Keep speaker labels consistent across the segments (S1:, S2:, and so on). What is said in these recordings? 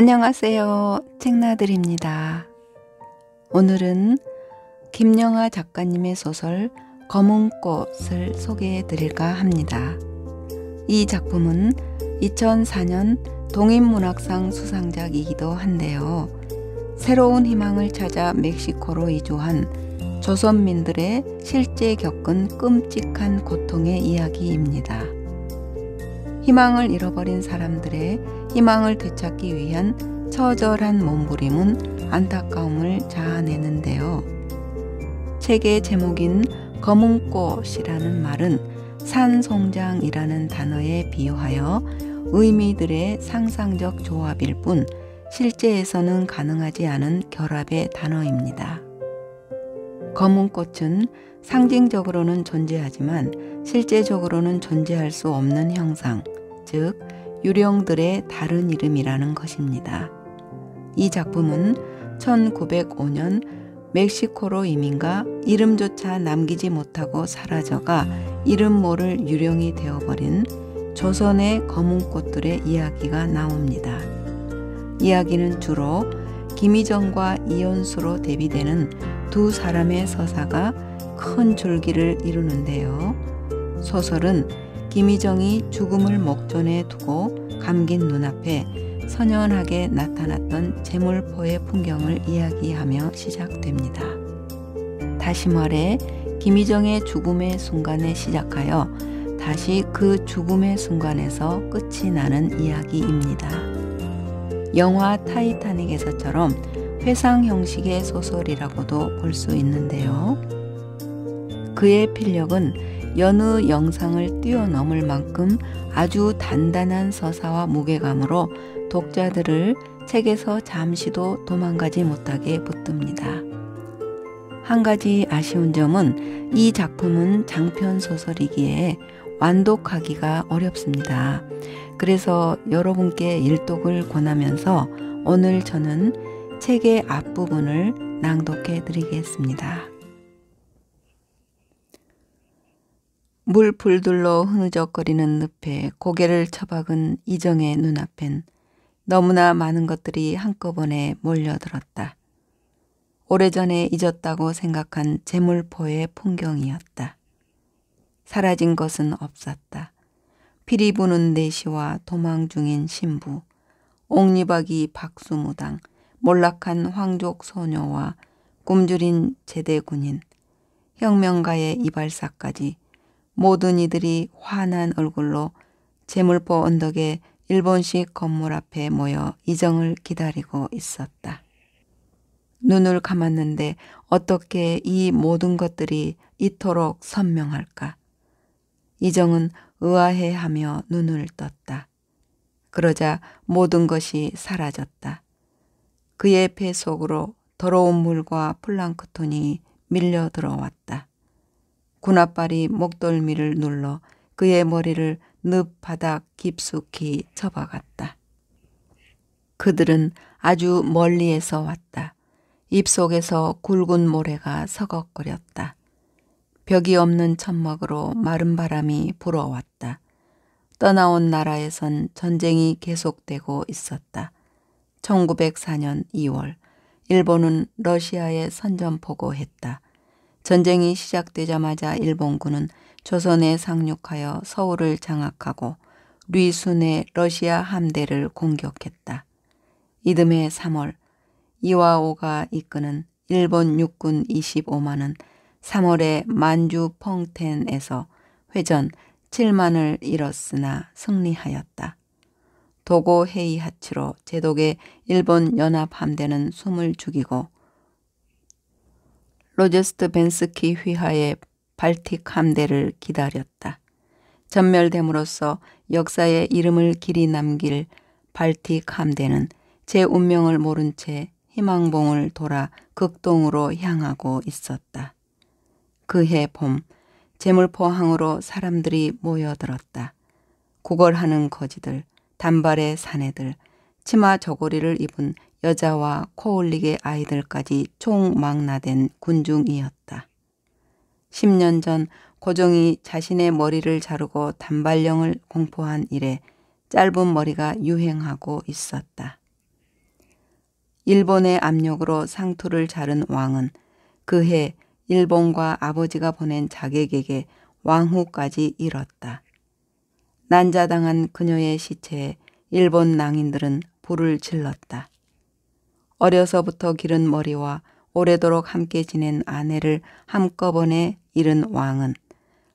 S1: 안녕하세요. 책나들입니다. 오늘은 김영하 작가님의 소설 검은꽃을 소개해 드릴까 합니다. 이 작품은 2004년 동인문학상 수상작이기도 한데요. 새로운 희망을 찾아 멕시코로 이주한 조선민들의 실제 겪은 끔찍한 고통의 이야기입니다. 희망을 잃어버린 사람들의 희망을 되찾기 위한 처절한 몸부림은 안타까움을 자아내는데요. 책의 제목인 검은꽃이라는 말은 산송장이라는 단어에 비유하여 의미들의 상상적 조합일 뿐 실제에서는 가능하지 않은 결합의 단어입니다. 검은 꽃은 상징적으로는 존재하지만 실제적으로는 존재할 수 없는 형상, 즉 유령들의 다른 이름이라는 것입니다. 이 작품은 1905년 멕시코로 이민가 이름조차 남기지 못하고 사라져가 이름 모를 유령이 되어버린 조선의 검은 꽃들의 이야기가 나옵니다. 이야기는 주로 김희정과 이연수로 대비되는 두 사람의 서사가 큰 줄기를 이루는데요. 소설은 김희정이 죽음을 목전에 두고 감긴 눈앞에 선연하게 나타났던 재물포의 풍경을 이야기하며 시작됩니다. 다시 말해 김희정의 죽음의 순간에 시작하여 다시 그 죽음의 순간에서 끝이 나는 이야기입니다. 영화 타이타닉에서처럼 회상 형식의 소설이라고도 볼 수 있는데요. 그의 필력은 여느 영상을 뛰어넘을 만큼 아주 단단한 서사와 무게감으로 독자들을 책에서 잠시도 도망가지 못하게 붙듭니다. 한 가지 아쉬운 점은 이 작품은 장편 소설이기에 완독하기가 어렵습니다. 그래서 여러분께 일독을 권하면서 오늘 저는 책의 앞부분을 낭독해 드리겠습니다. 물풀들로 흐느적거리는 늪에 고개를 처박은 이정의 눈앞엔 너무나 많은 것들이 한꺼번에 몰려들었다. 오래전에 잊었다고 생각한 재물포의 풍경이었다. 사라진 것은 없었다. 피리 부는 내시와 도망 중인 신부, 옥리박이 박수무당, 몰락한 황족 소녀와 꿈줄인 제대군인, 혁명가의 이발사까지 모든 이들이 환한 얼굴로 제물포 언덕의 일본식 건물 앞에 모여 이정을 기다리고 있었다. 눈을 감았는데 어떻게 이 모든 것들이 이토록 선명할까? 이정은 의아해하며 눈을 떴다. 그러자 모든 것이 사라졌다. 그의 배 속으로 더러운 물과 플랑크톤이 밀려 들어왔다. 군홧발이 목덜미를 눌러 그의 머리를 늪 바닥 깊숙이 접어갔다. 그들은 아주 멀리에서 왔다. 입속에서 굵은 모래가 서걱거렸다. 벽이 없는 천막으로 마른 바람이 불어왔다. 떠나온 나라에선 전쟁이 계속되고 있었다. 1904년 2월 일본은 러시아에 선전포고했다. 전쟁이 시작되자마자 일본군은 조선에 상륙하여 서울을 장악하고 류순의 러시아 함대를 공격했다. 이듬해 3월 이와오가 이끄는 일본 육군 25만은 3월에 만주 펑텐에서 회전 7만을 잃었으나 승리하였다. 도고 헤이하치로 제독의 일본 연합함대는 숨을 죽이고 로제스트 벤스키 휘하의 발틱 함대를 기다렸다. 전멸됨으로써 역사의 이름을 길이 남길 발틱 함대는 제 운명을 모른 채 희망봉을 돌아 극동으로 향하고 있었다. 그해 봄 재물포항으로 사람들이 모여들었다. 구걸하는 거지들, 단발의 사내들, 치마 저고리를 입은 여자와 코올릭의 아이들까지 총망라된 군중이었다. 10년 전 고종이 자신의 머리를 자르고 단발령을 공포한 이래 짧은 머리가 유행하고 있었다. 일본의 압력으로 상투를 자른 왕은 그해 일본과 아버지가 보낸 자객에게 왕후까지 잃었다. 난자당한 그녀의 시체에 일본 낭인들은 불을 질렀다. 어려서부터 기른 머리와 오래도록 함께 지낸 아내를 한꺼번에 잃은 왕은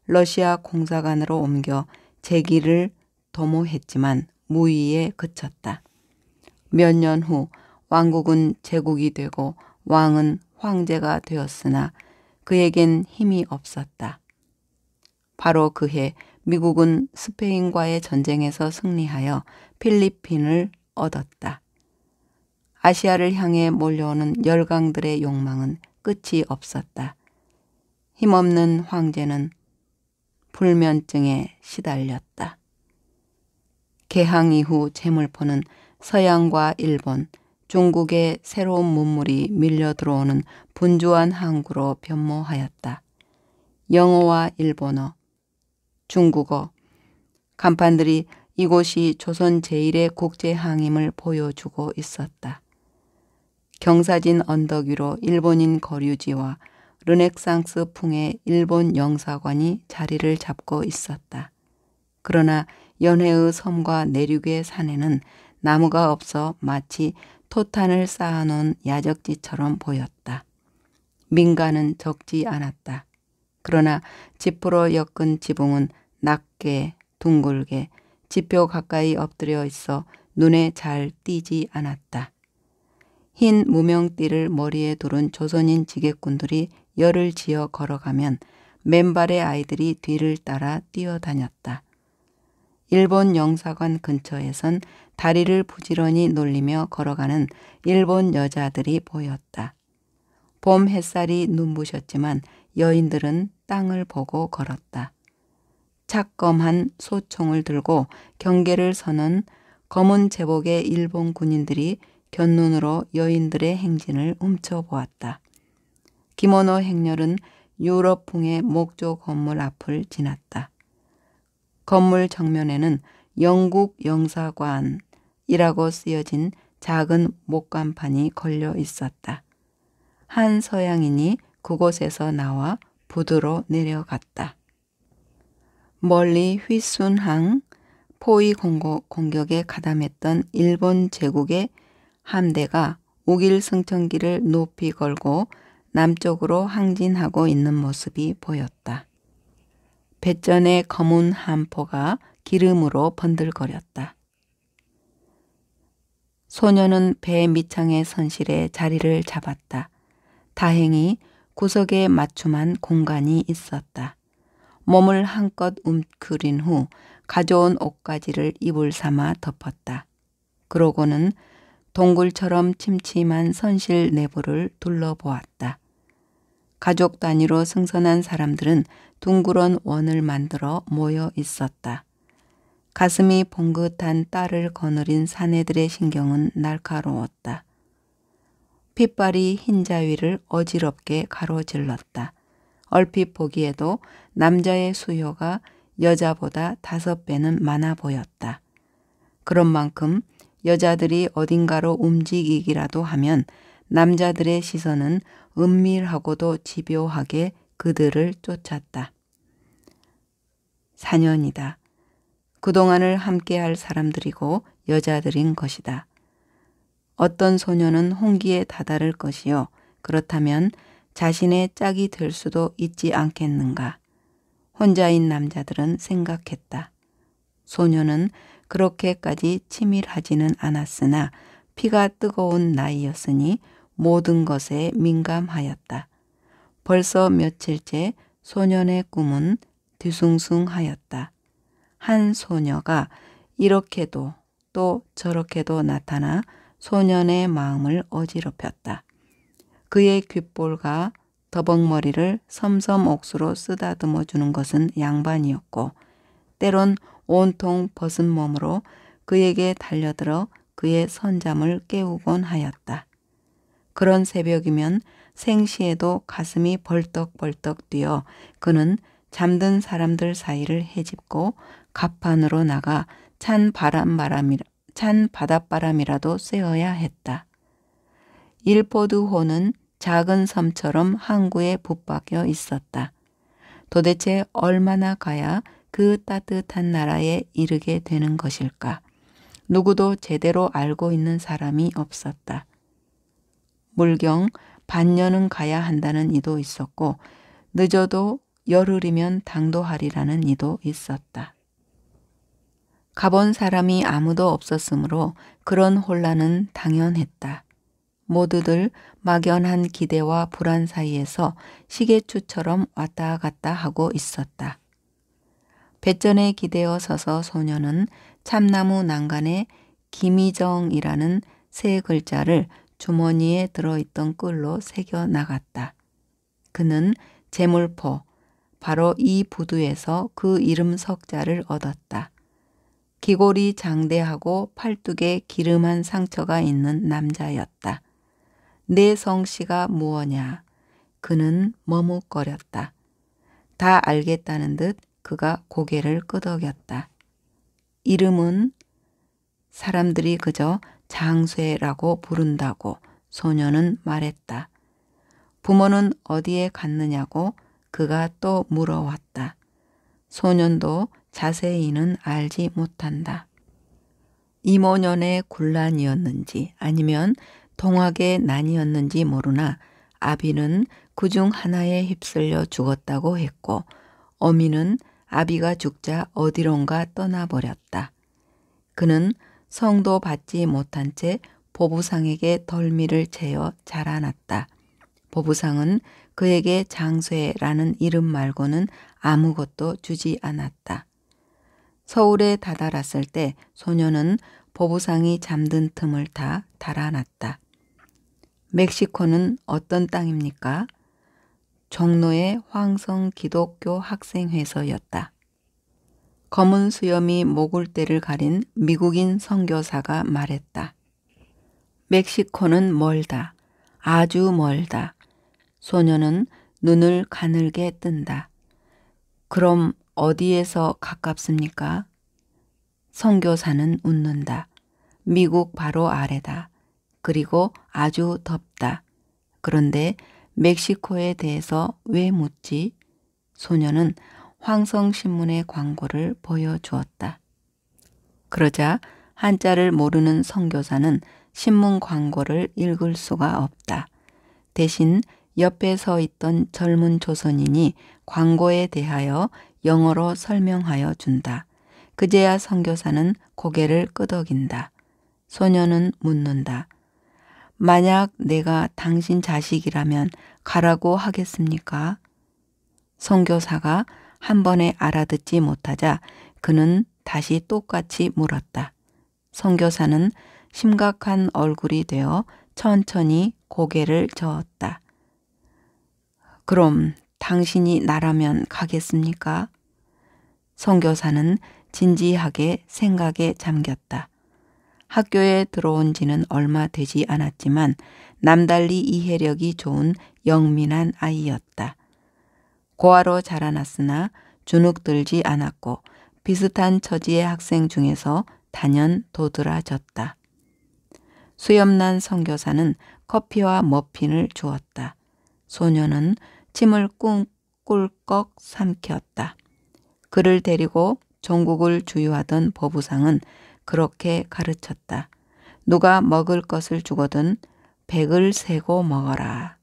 S1: 러시아 공사관으로 옮겨 재기를 도모했지만 무위에 그쳤다. 몇 년 후 왕국은 제국이 되고 왕은 황제가 되었으나 그에겐 힘이 없었다. 바로 그해 미국은 스페인과의 전쟁에서 승리하여 필리핀을 얻었다. 아시아를 향해 몰려오는 열강들의 욕망은 끝이 없었다. 힘없는 황제는 불면증에 시달렸다. 개항 이후 재물포는 서양과 일본, 중국의 새로운 문물이 밀려 들어오는 분주한 항구로 변모하였다. 영어와 일본어, 중국어, 간판들이 이곳이 조선 제1의 국제항임을 보여주고 있었다. 경사진 언덕 위로 일본인 거류지와 르넥상스 풍의 일본 영사관이 자리를 잡고 있었다. 그러나 연해의 섬과 내륙의 산에는 나무가 없어 마치 토탄을 쌓아놓은 야적지처럼 보였다. 민가는 적지 않았다. 그러나 지프로 엮은 지붕은 낮게 둥글게 지표 가까이 엎드려 있어 눈에 잘 띄지 않았다. 흰 무명띠를 머리에 두른 조선인 지게꾼들이 열을 지어 걸어가면 맨발의 아이들이 뒤를 따라 뛰어다녔다. 일본 영사관 근처에선 다리를 부지런히 놀리며 걸어가는 일본 여자들이 보였다. 봄 햇살이 눈부셨지만 여인들은 땅을 보고 걸었다. 착검한 소총을 들고 경계를 서는 검은 제복의 일본 군인들이 견눈으로 여인들의 행진을 훔쳐보았다. 김원호 행렬은 유럽풍의 목조 건물 앞을 지났다. 건물 정면에는 영국 영사관이라고 쓰여진 작은 목간판이 걸려 있었다. 한 서양인이 그곳에서 나와 부두로 내려갔다. 멀리 휘순항 포위 공격에 가담했던 일본 제국의 함대가 옥일 승천기를 높이 걸고 남쪽으로 항진하고 있는 모습이 보였다. 배전의 검은 함포가 기름으로 번들거렸다. 소녀는 배 밑창의 선실에 자리를 잡았다. 다행히 구석에 맞춤한 공간이 있었다. 몸을 한껏 움크린 후 가져온 옷가지를 이불 삼아 덮었다. 그러고는 동굴처럼 침침한 선실 내부를 둘러보았다. 가족 단위로 승선한 사람들은 둥그런 원을 만들어 모여 있었다. 가슴이 봉긋한 딸을 거느린 사내들의 신경은 날카로웠다. 핏발이 흰자 위를 어지럽게 가로질렀다. 얼핏 보기에도 남자의 수요가 여자보다 다섯 배는 많아 보였다. 그런 만큼 여자들이 어딘가로 움직이기라도 하면 남자들의 시선은 은밀하고도 집요하게 그들을 쫓았다. 4년이다. 그동안을 함께할 사람들이고 여자들인 것이다. 어떤 소녀는 홍기에 다다를 것이요. 그렇다면 자신의 짝이 될 수도 있지 않겠는가. 혼자인 남자들은 생각했다. 소녀는 그렇게까지 치밀하지는 않았으나 피가 뜨거운 나이였으니 모든 것에 민감하였다. 벌써 며칠째 소년의 꿈은 뒤숭숭하였다. 한 소녀가 이렇게도 또 저렇게도 나타나 소년의 마음을 어지럽혔다. 그의 귓볼과 더벅머리를 섬섬옥수로 쓰다듬어 주는 것은 양반이었고 때론 온통 벗은 몸으로 그에게 달려들어 그의 선잠을 깨우곤 하였다. 그런 새벽이면 생시에도 가슴이 벌떡벌떡 뛰어 그는 잠든 사람들 사이를 헤집고 갑판으로 나가 찬 바람바람이 찬 바닷바람이라도 쐬어야 했다. 일포두호는 작은 섬처럼 항구에 붙박여 있었다. 도대체 얼마나 가야 그 따뜻한 나라에 이르게 되는 것일까? 누구도 제대로 알고 있는 사람이 없었다. 물경 반년은 가야 한다는 이도 있었고 늦어도 열흘이면 당도하리라는 이도 있었다. 가본 사람이 아무도 없었으므로 그런 혼란은 당연했다. 모두들 막연한 기대와 불안 사이에서 시계추처럼 왔다 갔다 하고 있었다. 배전에 기대어 서서 소녀는 참나무 난간에 김희정이라는 세 글자를 주머니에 들어있던 끌로 새겨 나갔다. 그는 재물포, 바로 이 부두에서 그 이름 석자를 얻었다. 귀골이 장대하고 팔뚝에 기름한 상처가 있는 남자였다. 내 성씨가 무엇냐? 그는 머뭇거렸다. 다 알겠다는 듯 그가 고개를 끄덕였다. 이름은 사람들이 그저 장쇠라고 부른다고 소녀는 말했다. 부모는 어디에 갔느냐고 그가 또 물어왔다. 소년도 자세히는 알지 못한다. 이모년의 곤란이었는지 아니면 동학의 난이었는지 모르나 아비는 그 중 하나에 휩쓸려 죽었다고 했고 어미는 아비가 죽자 어디론가 떠나버렸다. 그는 성도 받지 못한 채 보부상에게 덜미를 채어 자라났다. 보부상은 그에게 장쇠라는 이름 말고는 아무것도 주지 않았다. 서울에 다다랐을 때 소녀는 보부상이 잠든 틈을 다 달아났다. 멕시코는 어떤 땅입니까? 종로의 황성 기독교 학생회서였다. 검은 수염이 목을 때를 가린 미국인 선교사가 말했다. 멕시코는 멀다. 아주 멀다. 소녀는 눈을 가늘게 뜬다. 그럼 어디에서 가깝습니까? 선교사는 웃는다. 미국 바로 아래다. 그리고 아주 덥다. 그런데 멕시코에 대해서 왜 묻지? 소녀는 황성신문의 광고를 보여주었다. 그러자 한자를 모르는 선교사는 신문 광고를 읽을 수가 없다. 대신 옆에 서 있던 젊은 조선인이 광고에 대하여 영어로 설명하여 준다. 그제야 선교사는 고개를 끄덕인다. 소녀는 묻는다. 만약 내가 당신 자식이라면 가라고 하겠습니까? 선교사가 한 번에 알아듣지 못하자 그는 다시 똑같이 물었다. 선교사는 심각한 얼굴이 되어 천천히 고개를 저었다. 그럼 당신이 나라면 가겠습니까? 선교사는 진지하게 생각에 잠겼다. 학교에 들어온 지는 얼마 되지 않았지만 남달리 이해력이 좋은 영민한 아이였다. 고아로 자라났으나 주눅들지 않았고 비슷한 처지의 학생 중에서 단연 도드라졌다. 수염난 선교사는 커피와 머핀을 주었다. 소녀는 침을 꿀꺽 삼켰다. 그를 데리고 전국을 주유하던 버부상은 그렇게 가르쳤다. 누가 먹을 것을 주거든 백을 세고 먹어라.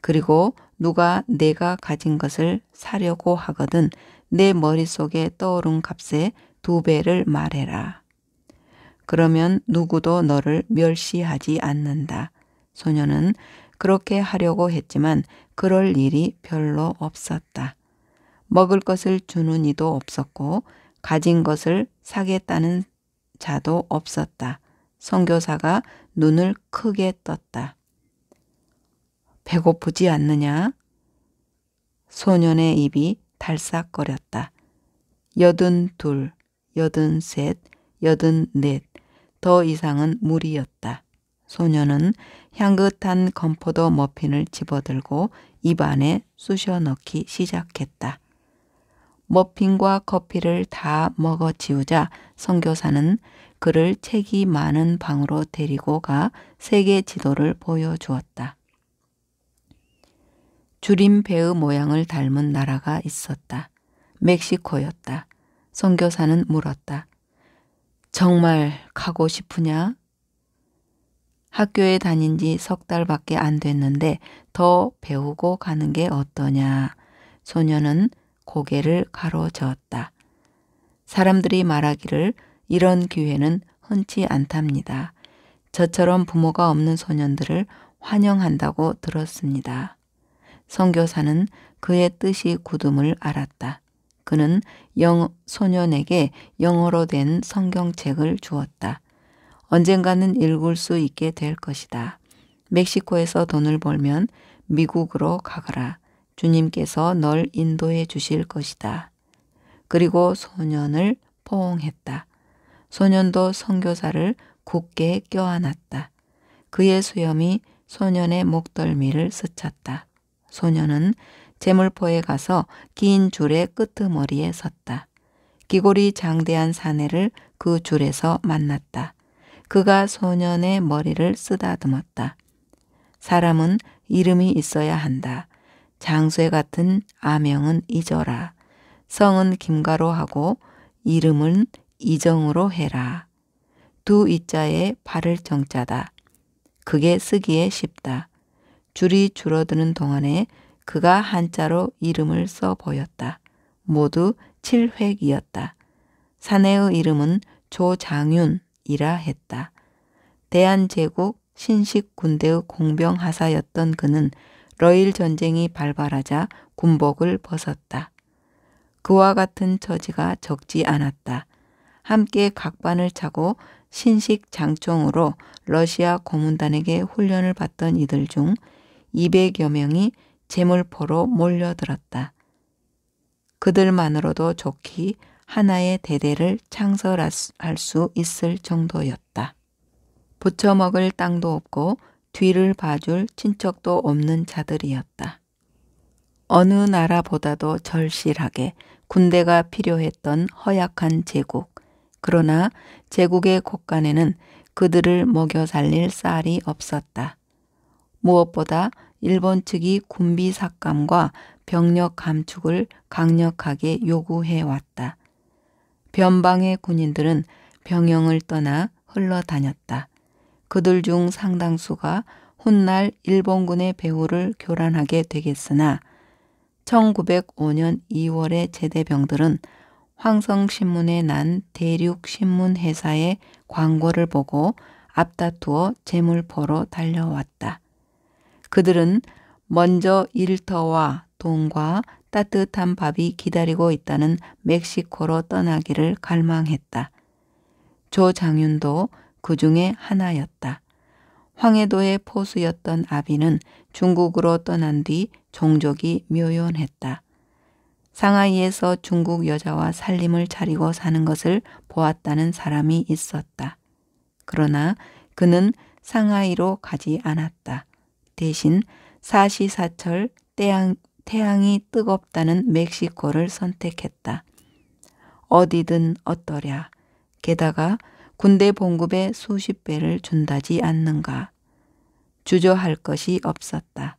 S1: 그리고 누가 내가 가진 것을 사려고 하거든 내 머릿속에 떠오른 값에두 배를 말해라. 그러면 누구도 너를 멸시하지 않는다. 소녀는 그렇게 하려고 했지만 그럴 일이 별로 없었다. 먹을 것을 주는 이도 없었고 가진 것을 사겠다는 자도 없었다. 선교사가 눈을 크게 떴다. 배고프지 않느냐? 소년의 입이 달싹거렸다. 여든 둘, 여든 셋, 여든 넷, 더 이상은 무리였다. 소년은 향긋한 건포도 머핀을 집어들고 입안에 쑤셔 넣기 시작했다. 머핀과 커피를 다 먹어 치우자 선교사는 그를 책이 많은 방으로 데리고 가 세계 지도를 보여주었다. 주임배의 모양을 닮은 나라가 있었다. 멕시코였다. 선교사는 물었다. 정말 가고 싶으냐? 학교에 다닌 지 석 달밖에 안 됐는데 더 배우고 가는 게 어떠냐? 소녀는 고개를 가로저었다. 사람들이 말하기를 이런 기회는 흔치 않답니다. 저처럼 부모가 없는 소년들을 환영한다고 들었습니다. 성교사는 그의 뜻이 굳음을 알았다. 그는 영, 소년에게 영어로 된 성경책을 주었다. 언젠가는 읽을 수 있게 될 것이다. 멕시코에서 돈을 벌면 미국으로 가거라. 주님께서 널 인도해 주실 것이다. 그리고 소년을 포옹했다. 소년도 선교사를 굳게 껴안았다. 그의 수염이 소년의 목덜미를 스쳤다. 소년은 재물포에 가서 긴 줄의 끄트머리에 섰다. 기골이 장대한 사내를 그 줄에서 만났다. 그가 소년의 머리를 쓰다듬었다. 사람은 이름이 있어야 한다. 장수의 같은 아명은 잊어라. 성은 김가로 하고 이름은 이정으로 해라. 두 이자에 발을 정자다. 그게 쓰기에 쉽다. 줄이 줄어드는 동안에 그가 한자로 이름을 써 보였다. 모두 칠획이었다 사내의 이름은 조장윤이라 했다. 대한제국 신식 군대의 공병하사였던 그는 러일 전쟁이 발발하자 군복을 벗었다. 그와 같은 처지가 적지 않았다. 함께 각반을 차고 신식 장총으로 러시아 고문단에게 훈련을 받던 이들 중 200여 명이 제물포로 몰려들었다. 그들만으로도 좋기 하나의 대대를 창설할 수 있을 정도였다. 붙여먹을 땅도 없고 뒤를 봐줄 친척도 없는 자들이었다. 어느 나라보다도 절실하게 군대가 필요했던 허약한 제국. 그러나 제국의 곳간에는 그들을 먹여 살릴 쌀이 없었다. 무엇보다 일본 측이 군비 삭감과 병력 감축을 강력하게 요구해 왔다. 변방의 군인들은 병영을 떠나 흘러다녔다. 그들 중 상당수가 훗날 일본군의 배후를 교란하게 되겠으나 1905년 2월의 제대병들은 황성신문에 난 대륙신문회사의 광고를 보고 앞다투어 재물포로 달려왔다. 그들은 먼저 일터와 돈과 따뜻한 밥이 기다리고 있다는 멕시코로 떠나기를 갈망했다. 조장윤도 그 중에 하나였다. 황해도의 포수였던 아비는 중국으로 떠난 뒤 종족이 묘연했다. 상하이에서 중국 여자와 살림을 차리고 사는 것을 보았다는 사람이 있었다. 그러나 그는 상하이로 가지 않았다. 대신 사시사철 태양, 태양이 뜨겁다는 멕시코를 선택했다. 어디든 어떠랴. 게다가 군대 봉급의 수십 배를 준다지 않는가. 주저할 것이 없었다.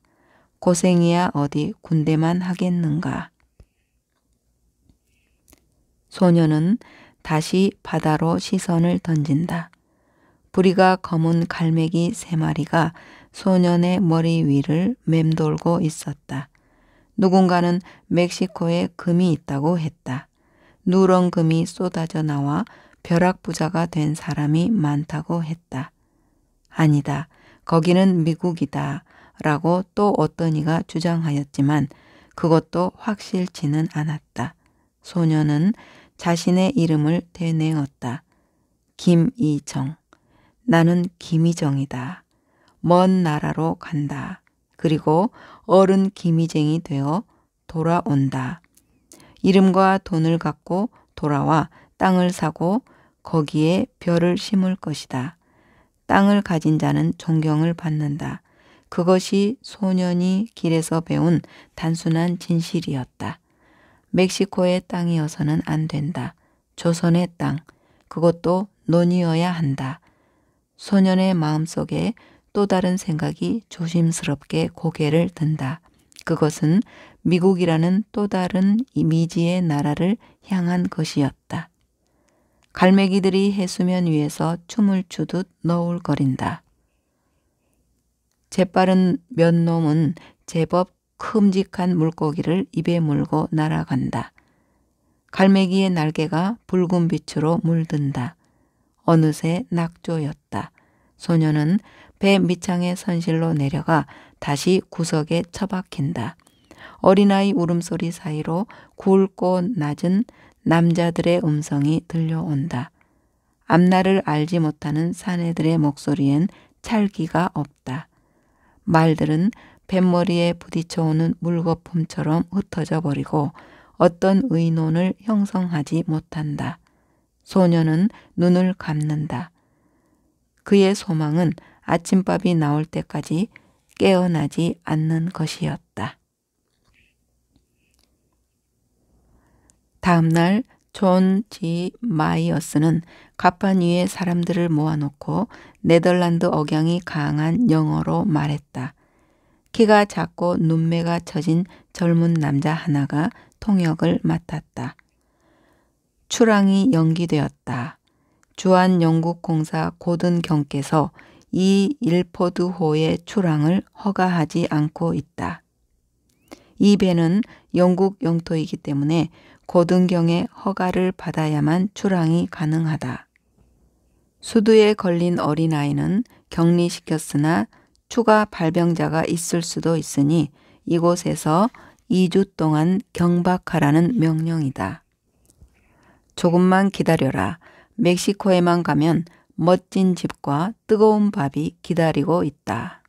S1: 고생이야 어디 군대만 하겠는가. 소녀는 다시 바다로 시선을 던진다. 부리가 검은 갈매기 세 마리가 소년의 머리 위를 맴돌고 있었다. 누군가는 멕시코에 금이 있다고 했다. 누런 금이 쏟아져 나와 벼락부자가 된 사람이 많다고 했다. 아니다. 거기는 미국이다. 라고 또 어떤 이가 주장하였지만 그것도 확실치는 않았다. 소녀는 자신의 이름을 대내었다 김이정. 나는 김이정이다. 먼 나라로 간다. 그리고 어른 김이쟁이 되어 돌아온다. 이름과 돈을 갖고 돌아와 땅을 사고 거기에 벼를 심을 것이다. 땅을 가진 자는 존경을 받는다. 그것이 소년이 길에서 배운 단순한 진실이었다. 멕시코의 땅이어서는 안 된다. 조선의 땅, 그것도 논이어야 한다. 소년의 마음속에 또 다른 생각이 조심스럽게 고개를 든다. 그것은 미국이라는 또 다른 미지의 나라를 향한 것이었다. 갈매기들이 해수면 위에서 춤을 추듯 너울거린다. 재빠른 몇 놈은 제법 큼직한 물고기를 입에 물고 날아간다. 갈매기의 날개가 붉은 빛으로 물든다. 어느새 낙조였다. 소녀는 배 밑창의 선실로 내려가 다시 구석에 처박힌다. 어린아이 울음소리 사이로 굵고 낮은 남자들의 음성이 들려온다. 앞날을 알지 못하는 사내들의 목소리엔 찰기가 없다. 말들은 뱃머리에 부딪혀오는 물거품처럼 흩어져 버리고 어떤 의논을 형성하지 못한다. 소녀는 눈을 감는다. 그의 소망은 아침밥이 나올 때까지 깨어나지 않는 것이었다. 다음날 존 지 마이어스는 갑판 위에 사람들을 모아놓고 네덜란드 억양이 강한 영어로 말했다. 키가 작고 눈매가 처진 젊은 남자 하나가 통역을 맡았다. 출항이 연기되었다. 주한 영국 공사 고든 경께서 이 일포드호의 출항을 허가하지 않고 있다. 이 배는 영국 영토이기 때문에 고등경의 허가를 받아야만 출항이 가능하다. 수두에 걸린 어린아이는 격리시켰으나 추가 발병자가 있을 수도 있으니 이곳에서 2주 동안 경박하라는 명령이다. 조금만 기다려라. 멕시코에만 가면 멋진 집과 뜨거운 밥이 기다리고 있다.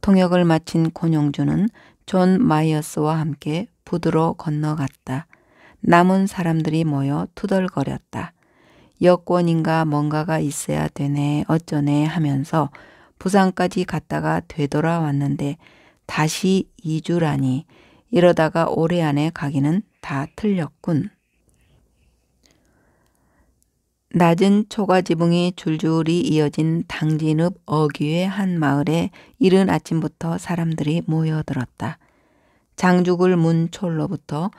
S1: 통역을 마친 권영주는 존 마이어스와 함께 부두로 건너갔다. 남은 사람들이 모여 투덜거렸다. 여권인가 뭔가가 있어야 되네 어쩌네 하면서 부산까지 갔다가 되돌아왔는데 다시 이주라니 이러다가 올해 안에 가기는 다 틀렸군. 낮은 초가지붕이 줄줄이 이어진 당진읍 어귀의 한 마을에 이른 아침부터 사람들이 모여들었다. 장죽을 문 촐로부터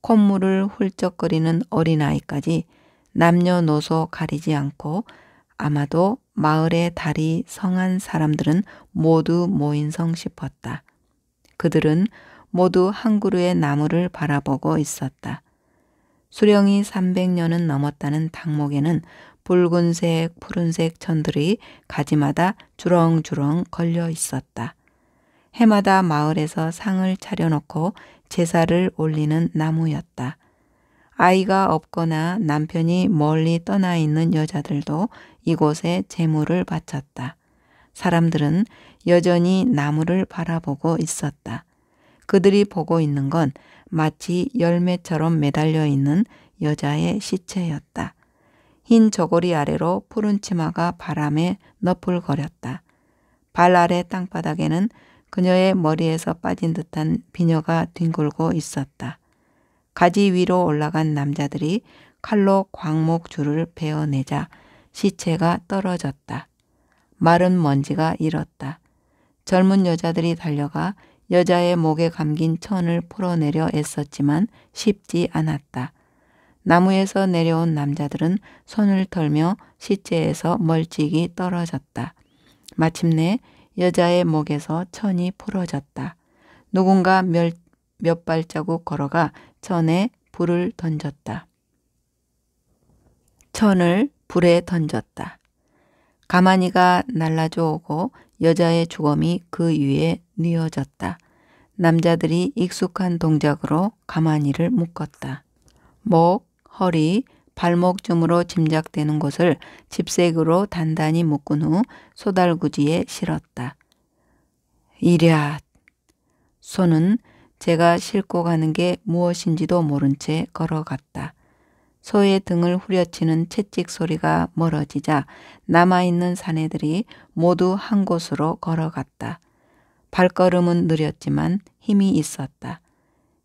S1: 콧물을 훌쩍거리는 어린아이까지 남녀노소 가리지 않고 아마도 마을의 달이 성한 사람들은 모두 모인 성 싶었다. 그들은 모두 한 그루의 나무를 바라보고 있었다. 수령이 300년은 넘었다는 당목에는 붉은색, 푸른색 천들이 가지마다 주렁주렁 걸려 있었다. 해마다 마을에서 상을 차려놓고 제사를 올리는 나무였다. 아이가 없거나 남편이 멀리 떠나 있는 여자들도 이곳에 재물을 바쳤다. 사람들은 여전히 나무를 바라보고 있었다. 그들이 보고 있는 건 마치 열매처럼 매달려 있는 여자의 시체였다. 흰 저고리 아래로 푸른 치마가 바람에 너풀거렸다. 발 아래 땅바닥에는 그녀의 머리에서 빠진 듯한 비녀가 뒹굴고 있었다. 가지 위로 올라간 남자들이 칼로 광목줄을 베어내자 시체가 떨어졌다. 마른 먼지가 일었다. 젊은 여자들이 달려가 여자의 목에 감긴 천을 풀어내려 애썼지만 쉽지 않았다. 나무에서 내려온 남자들은 손을 털며 시체에서 멀찍이 떨어졌다. 마침내 여자의 목에서 천이 풀어졌다. 누군가 몇, 몇 발자국 걸어가 천에 불을 던졌다. 천을 불에 던졌다. 가만히가 날라져 오고 여자의 주검이 그 위에 뉘어졌다. 남자들이 익숙한 동작으로 가만히를 묶었다. 목, 허리, 발목쯤으로 짐작되는 곳을 집색으로 단단히 묶은 후 소달구지에 실었다. 이랴! 소는 제가 싣고 가는 게 무엇인지도 모른 채 걸어갔다. 소의 등을 후려치는 채찍 소리가 멀어지자 남아있는 사내들이 모두 한 곳으로 걸어갔다. 발걸음은 느렸지만 힘이 있었다.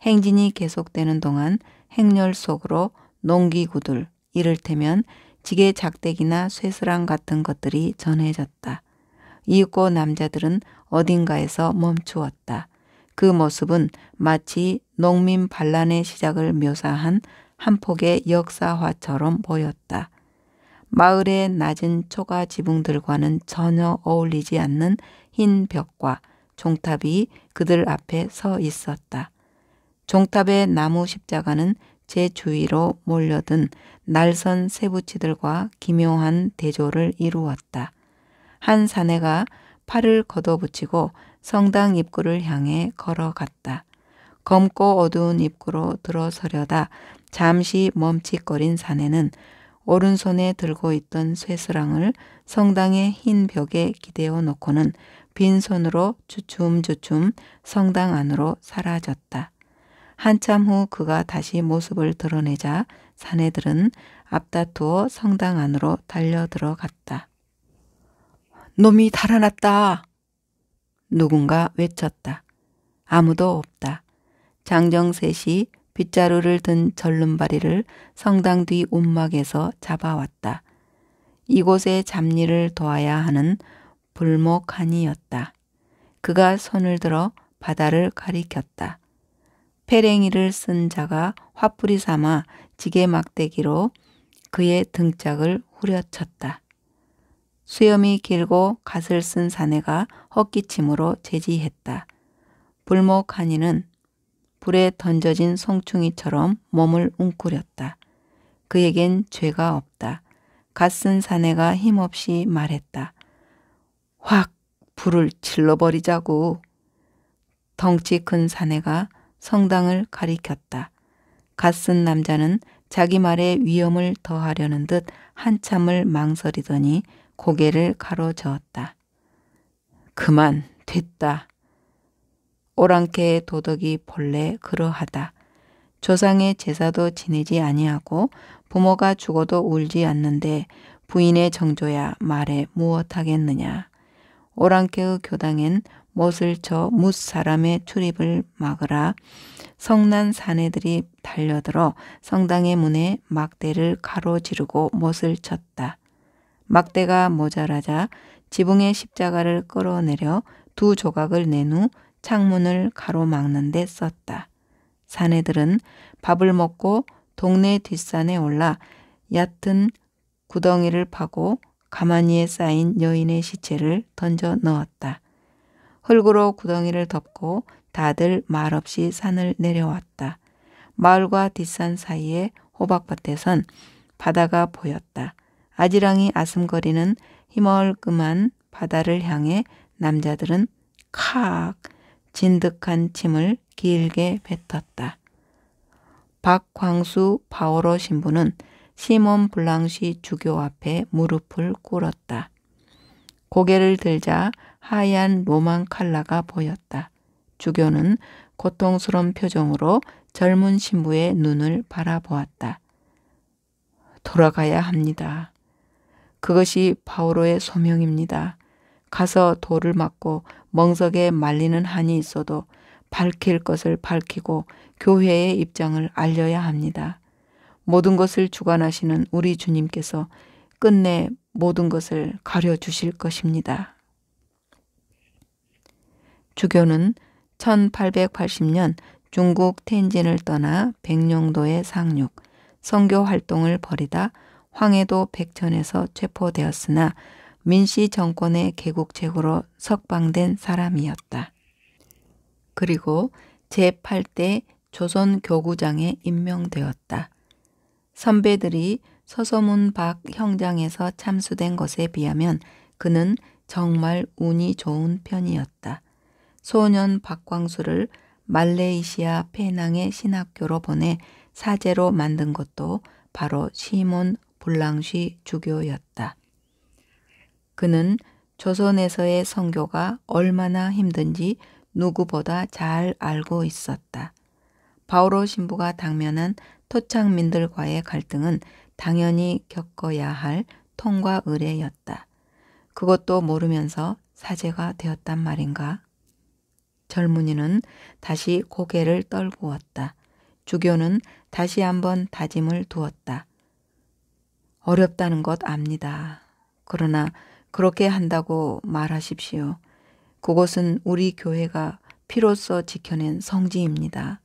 S1: 행진이 계속되는 동안 행렬 속으로 농기구들, 이를테면 지게 작대기나 쇠스랑 같은 것들이 전해졌다. 이윽고 남자들은 어딘가에서 멈추었다. 그 모습은 마치 농민 반란의 시작을 묘사한 한 폭의 역사화처럼 보였다. 마을의 낮은 초가 지붕들과는 전혀 어울리지 않는 흰 벽과 종탑이 그들 앞에 서 있었다. 종탑의 나무 십자가는 제 주위로 몰려든 날선 세부치들과 기묘한 대조를 이루었다. 한 사내가 팔을 걷어붙이고 성당 입구를 향해 걸어갔다. 검고 어두운 입구로 들어서려다 잠시 멈칫거린 사내는 오른손에 들고 있던 쇠스랑을 성당의 흰 벽에 기대어 놓고는 빈손으로 주춤주춤 성당 안으로 사라졌다. 한참 후 그가 다시 모습을 드러내자 사내들은 앞다투어 성당 안으로 달려 들어갔다. 놈이 달아났다. 누군가 외쳤다. 아무도 없다. 장정셋이 빗자루를 든절름바리를 성당 뒤 움막에서 잡아왔다. 이곳에 잡일를 도와야 하는 불목한이었다. 그가 손을 들어 바다를 가리켰다. 페랭이를 쓴 자가 화풀이 삼아 지게 막대기로 그의 등짝을 후려쳤다. 수염이 길고 갓을 쓴 사내가 헛기침으로 제지했다. 불목 한이는 불에 던져진 송충이처럼 몸을 웅크렸다. 그에겐 죄가 없다. 갓 쓴 사내가 힘없이 말했다. 확 불을 질러버리자고. 덩치 큰 사내가 성당을 가리켰다. 갓 쓴 남자는 자기 말에 위험을 더하려는 듯 한참을 망설이더니 고개를 가로저었다. 그만 됐다. 오랑캐의 도덕이 본래 그러하다. 조상의 제사도 지내지 아니하고 부모가 죽어도 울지 않는데 부인의 정조야 말에 무엇하겠느냐. 오랑캐의 교당엔 못을 쳐뭇 사람의 출입을 막으라. 성난 사내들이 달려들어 성당의 문에 막대를 가로지르고 못을 쳤다. 막대가 모자라자 지붕의 십자가를 끌어내려 두 조각을 낸 후 창문을 가로막는 데 썼다. 사내들은 밥을 먹고 동네 뒷산에 올라 얕은 구덩이를 파고 가마니에 쌓인 여인의 시체를 던져 넣었다. 흙으로 구덩이를 덮고 다들 말없이 산을 내려왔다. 마을과 뒷산 사이의 호박밭에선 바다가 보였다. 아지랑이 아슴거리는 희멀끔한 바다를 향해 남자들은 칵 진득한 침을 길게 뱉었다. 박광수 바오로 신부는 시몬 블랑시 주교 앞에 무릎을 꿇었다. 고개를 들자 하얀 로망 칼라가 보였다. 주교는 고통스러운 표정으로 젊은 신부의 눈을 바라보았다. 돌아가야 합니다. 그것이 바오로의 소명입니다. 가서 돌을 맞고 멍석에 말리는 한이 있어도 밝힐 것을 밝히고 교회의 입장을 알려야 합니다. 모든 것을 주관하시는 우리 주님께서 끝내 모든 것을 가려 주실 것입니다. 주교는 1880년 중국 텐진을 떠나 백령도에 상륙, 선교 활동을 벌이다 황해도 백천에서 체포되었으나 민씨 정권의 개국책으로 석방된 사람이었다. 그리고 제8대 조선교구장에 임명되었다. 선배들이 서서문 박 형장에서 참수된 것에 비하면 그는 정말 운이 좋은 편이었다. 소년 박광수를 말레이시아 페낭의 신학교로 보내 사제로 만든 것도 바로 시몬 불랑시 주교였다. 그는 조선에서의 성교가 얼마나 힘든지 누구보다 잘 알고 있었다. 바오로 신부가 당면한 토착민들과의 갈등은 당연히 겪어야 할 통과 의례였다. 그것도 모르면서 사제가 되었단 말인가? 젊은이는 다시 고개를 떨구었다. 주교는 다시 한번 다짐을 두었다. 어렵다는 것 압니다. 그러나 그렇게 한다고 말하십시오. 그곳은 우리 교회가 피로써 지켜낸 성지입니다.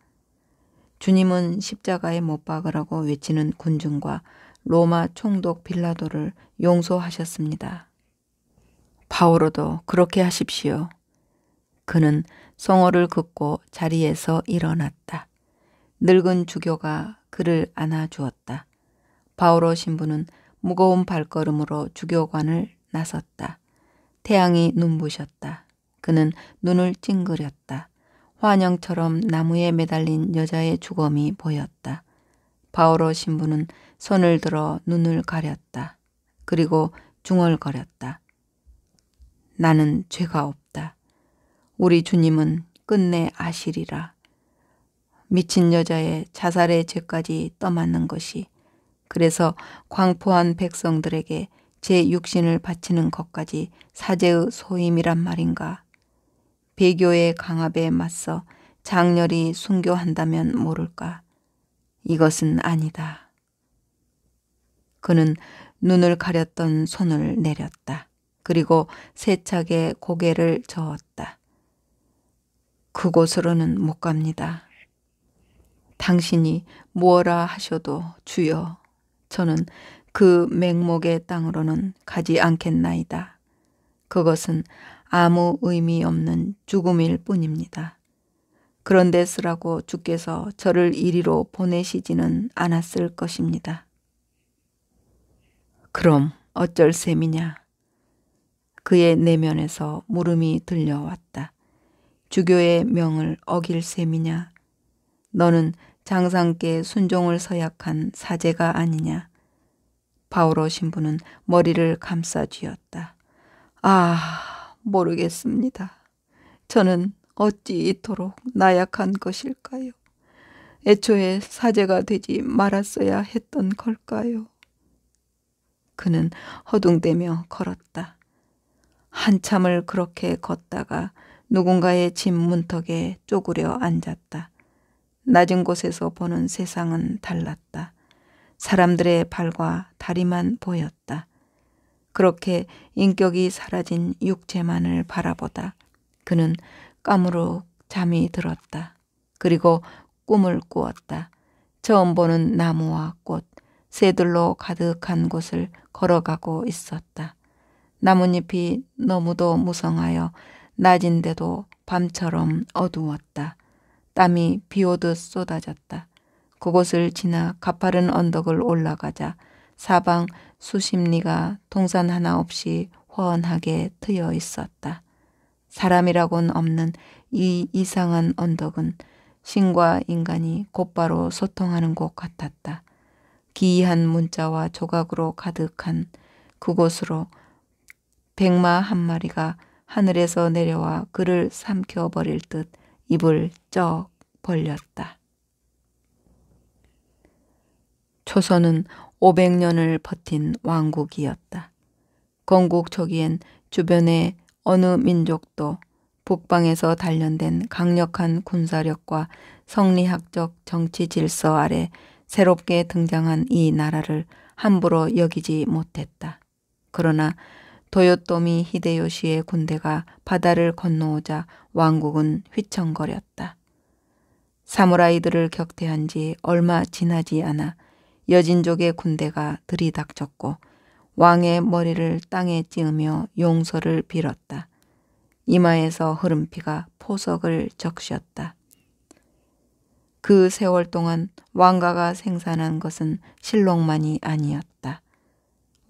S1: 주님은 십자가에 못 박으라고 외치는 군중과 로마 총독 빌라도를 용서하셨습니다. 바오로도 그렇게 하십시오. 그는 송어를 긋고 자리에서 일어났다. 늙은 주교가 그를 안아주었다. 바오로 신부는 무거운 발걸음으로 주교관을 나섰다. 태양이 눈부셨다. 그는 눈을 찡그렸다. 환영처럼 나무에 매달린 여자의 주검이 보였다. 바오로 신부는 손을 들어 눈을 가렸다. 그리고 중얼거렸다. 나는 죄가 없다. 우리 주님은 끝내 아시리라. 미친 여자의 자살의 죄까지 떠맞는 것이 그래서 광포한 백성들에게 제 육신을 바치는 것까지 사제의 소임이란 말인가. 배교의 강압에 맞서 장렬히 순교한다면 모를까. 이것은 아니다. 그는 눈을 가렸던 손을 내렸다. 그리고 세차게 고개를 저었다. 그곳으로는 못 갑니다. 당신이 무엇라 하셔도 주여 저는 그 맹목의 땅으로는 가지 않겠나이다. 그것은 아무 의미 없는 죽음일 뿐입니다. 그런데 쓰라고 주께서 저를 이리로 보내시지는 않았을 것입니다. 그럼 어쩔 셈이냐? 그의 내면에서 물음이 들려왔다. 주교의 명을 어길 셈이냐? 너는 장상께 순종을 서약한 사제가 아니냐? 바오로 신부는 머리를 감싸 쥐었다. 아, 모르겠습니다. 저는 어찌 이토록 나약한 것일까요? 애초에 사제가 되지 말았어야 했던 걸까요? 그는 허둥대며 걸었다. 한참을 그렇게 걷다가 누군가의 집 문턱에 쪼그려 앉았다. 낮은 곳에서 보는 세상은 달랐다. 사람들의 발과 다리만 보였다. 그렇게 인격이 사라진 육체만을 바라보다 그는 까무룩 잠이 들었다. 그리고 꿈을 꾸었다. 처음 보는 나무와 꽃, 새들로 가득한 곳을 걸어가고 있었다. 나뭇잎이 너무도 무성하여 낮인데도 밤처럼 어두웠다. 땀이 비 오듯 쏟아졌다. 그곳을 지나 가파른 언덕을 올라가자 사방 수십리가 동산 하나 없이 훤하게 트여 있었다. 사람이라곤 없는 이 이상한 언덕은 신과 인간이 곧바로 소통하는 곳 같았다. 기이한 문자와 조각으로 가득한 그곳으로 백마 한 마리가 하늘에서 내려와 그를 삼켜버릴 듯 입을 쩍 벌렸다. 초선은 500년을 버틴 왕국이었다. 건국 초기엔 주변의 어느 민족도 북방에서 단련된 강력한 군사력과 성리학적 정치 질서 아래 새롭게 등장한 이 나라를 함부로 여기지 못했다. 그러나 도요토미 히데요시의 군대가 바다를 건너오자 왕국은 휘청거렸다. 사무라이들을 격퇴한 지 얼마 지나지 않아 여진족의 군대가 들이닥쳤고 왕의 머리를 땅에 찌으며 용서를 빌었다. 이마에서 흐른 피가 포석을 적셨다. 그 세월 동안 왕가가 생산한 것은 실록만이 아니었다.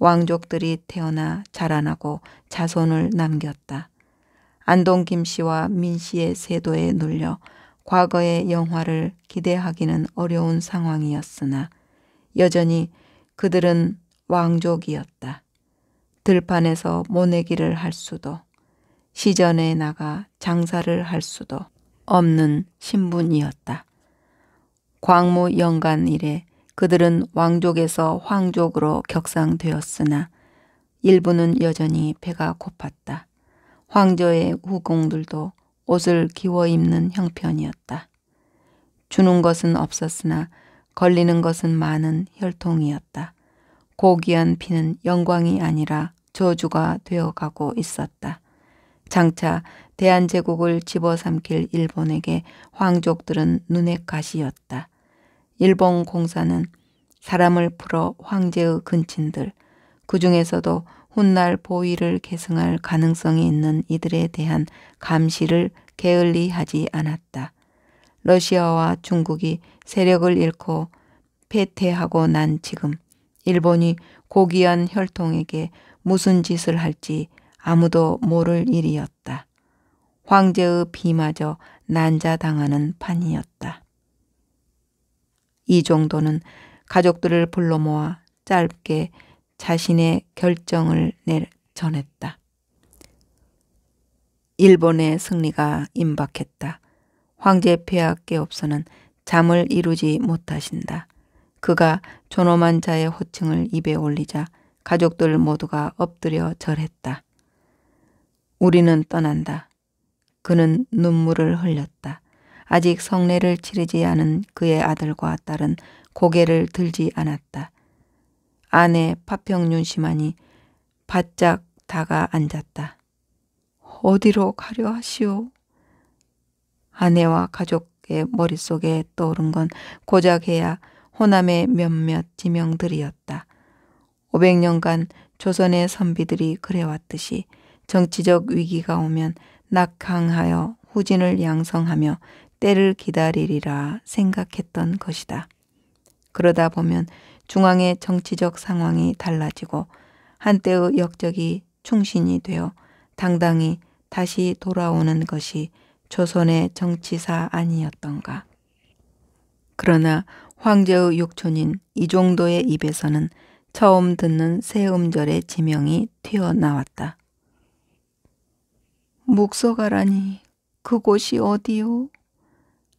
S1: 왕족들이 태어나 자라나고 자손을 남겼다. 안동 김 씨와 민 씨의 세도에 눌려 과거의 영화를 기대하기는 어려운 상황이었으나 여전히 그들은 왕족이었다. 들판에서 모내기를 할 수도 시전에 나가 장사를 할 수도 없는 신분이었다. 광무 연간 일에 그들은 왕족에서 황족으로 격상되었으나 일부는 여전히 배가 고팠다. 황조의후궁들도 옷을 기워 입는 형편이었다. 주는 것은 없었으나 걸리는 것은 많은 혈통이었다. 고귀한 피는 영광이 아니라 저주가 되어가고 있었다. 장차 대한제국을 집어삼킬 일본에게 황족들은 눈의 가시였다. 일본 공사는 사람을 풀어 황제의 근친들, 그 중에서도 훗날 보위를 계승할 가능성이 있는 이들에 대한 감시를 게을리 하지 않았다. 러시아와 중국이 세력을 잃고 폐퇴하고난 지금 일본이 고귀한 혈통에게 무슨 짓을 할지 아무도 모를 일이었다. 황제의 비마저 난자당하는 판이었다. 이 정도는 가족들을 불러 모아 짧게 자신의 결정을 내 전했다. 일본의 승리가 임박했다. 황제 폐하께옵서는 잠을 이루지 못하신다. 그가 존엄한 자의 호칭을 입에 올리자 가족들 모두가 엎드려 절했다. 우리는 떠난다. 그는 눈물을 흘렸다. 아직 성례를 치르지 않은 그의 아들과 딸은 고개를 들지 않았다. 아내 파평윤 씨만이 바짝 다가 앉았다. 어디로 가려 하시오? 아내와 가족의 머릿속에 떠오른 건 고작 해야 호남의 몇몇 지명들이었다. 500년간 조선의 선비들이 그래왔듯이 정치적 위기가 오면 낙항하여 후진을 양성하며 때를 기다리리라 생각했던 것이다. 그러다 보면 중앙의 정치적 상황이 달라지고 한때의 역적이 충신이 되어 당당히 다시 돌아오는 것이 조선의 정치사 아니었던가. 그러나 황제의 육촌인 이정도의 입에서는 처음 듣는 새 음절의 지명이 튀어나왔다. 묵소가라니 그곳이 어디요?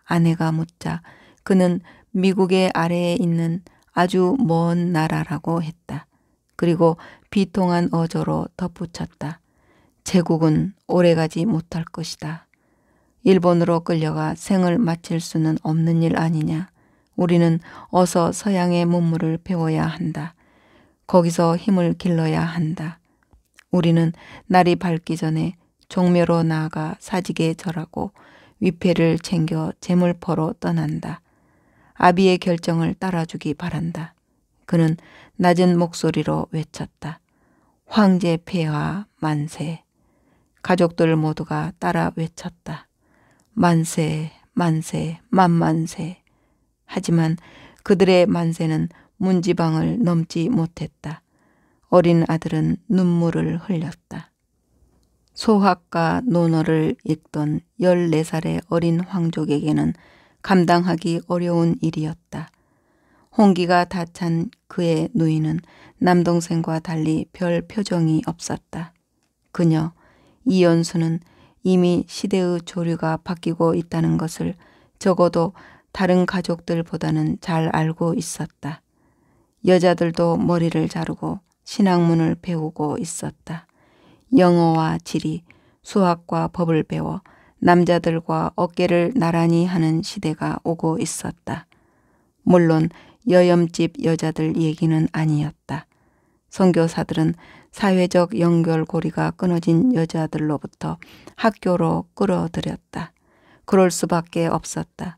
S1: 아내가 묻자 그는 미국의 아래에 있는 아주 먼 나라라고 했다. 그리고 비통한 어조로 덧붙였다. 제국은 오래가지 못할 것이다. 일본으로 끌려가 생을 마칠 수는 없는 일 아니냐. 우리는 어서 서양의 문물을 배워야 한다. 거기서 힘을 길러야 한다. 우리는 날이 밝기 전에 종묘로 나아가 사직에 절하고 위패를 챙겨 재물포로 떠난다. 아비의 결정을 따라주기 바란다. 그는 낮은 목소리로 외쳤다. 황제 폐하 만세. 가족들 모두가 따라 외쳤다. 만세, 만세, 만만세. 하지만 그들의 만세는 문지방을 넘지 못했다. 어린 아들은 눈물을 흘렸다. 소학과 논어를 읽던 14살의 어린 황족에게는 감당하기 어려운 일이었다. 홍기가 다 찬 그의 누이는 남동생과 달리 별 표정이 없었다. 그녀 이연수는 이미 시대의 조류가 바뀌고 있다는 것을 적어도 다른 가족들보다는 잘 알고 있었다. 여자들도 머리를 자르고 신학문을 배우고 있었다. 영어와 지리, 수학과 법을 배워 남자들과 어깨를 나란히 하는 시대가 오고 있었다. 물론 여염집 여자들 얘기는 아니었다. 선교사들은 사회적 연결고리가 끊어진 여자들로부터 학교로 끌어들였다. 그럴 수밖에 없었다.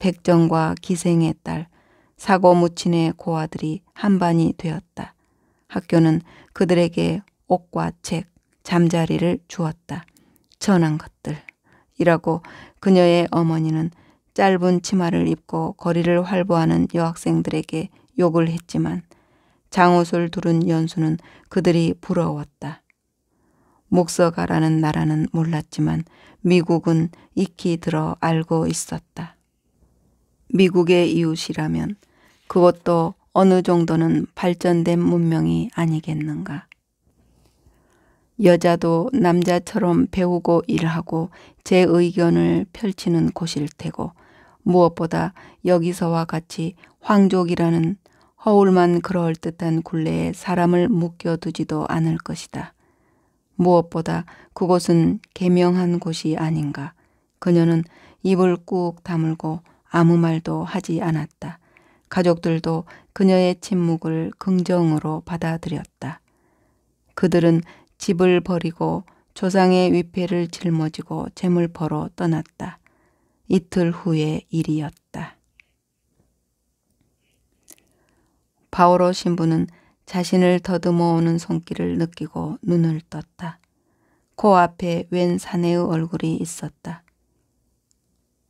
S1: 백정과 기생의 딸, 사고 무친의 고아들이 한반이 되었다. 학교는 그들에게 옷과 책, 잠자리를 주었다. 천한 것들. 이라고 그녀의 어머니는 짧은 치마를 입고 거리를 활보하는 여학생들에게 욕을 했지만 장옷을 두른 연수는 그들이 부러웠다. 목서가라는 나라는 몰랐지만 미국은 익히 들어 알고 있었다. 미국의 이웃이라면 그것도 어느 정도는 발전된 문명이 아니겠는가. 여자도 남자처럼 배우고 일하고 제 의견을 펼치는 곳일 테고 무엇보다 여기서와 같이 황족이라는 허울만 그럴듯한 굴레에 사람을 묶여두지도 않을 것이다. 무엇보다 그곳은 개명한 곳이 아닌가. 그녀는 입을 꾹 다물고 아무 말도 하지 않았다. 가족들도 그녀의 침묵을 긍정으로 받아들였다. 그들은 집을 버리고 조상의 위패를 짊어지고 재물 벌어 떠났다. 이틀 후의 일이었다. 바오로 신부는 자신을 더듬어 오는 손길을 느끼고 눈을 떴다. 코앞에 웬 사내의 얼굴이 있었다.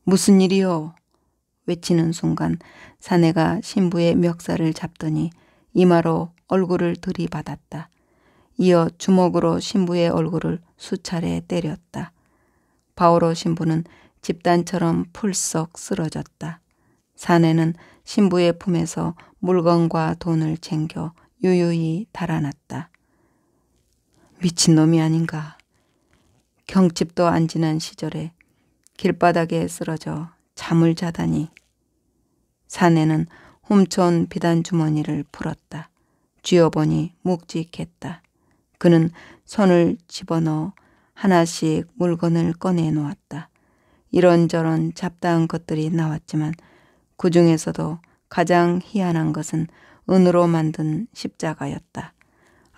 S1: 무슨 일이요? 외치는 순간 사내가 신부의 멱살을 잡더니 이마로 얼굴을 들이받았다. 이어 주먹으로 신부의 얼굴을 수차례 때렸다. 바오로 신부는 집단처럼 풀썩 쓰러졌다. 사내는 신부의 품에서 물건과 돈을 챙겨 유유히 달아났다. 미친놈이 아닌가. 경칩도 안 지난 시절에 길바닥에 쓰러져 잠을 자다니. 사내는 훔쳐온 비단 주머니를 풀었다. 쥐어보니 묵직했다. 그는 손을 집어넣어 하나씩 물건을 꺼내 놓았다. 이런저런 잡다한 것들이 나왔지만 그 중에서도 가장 희한한 것은 은으로 만든 십자가였다.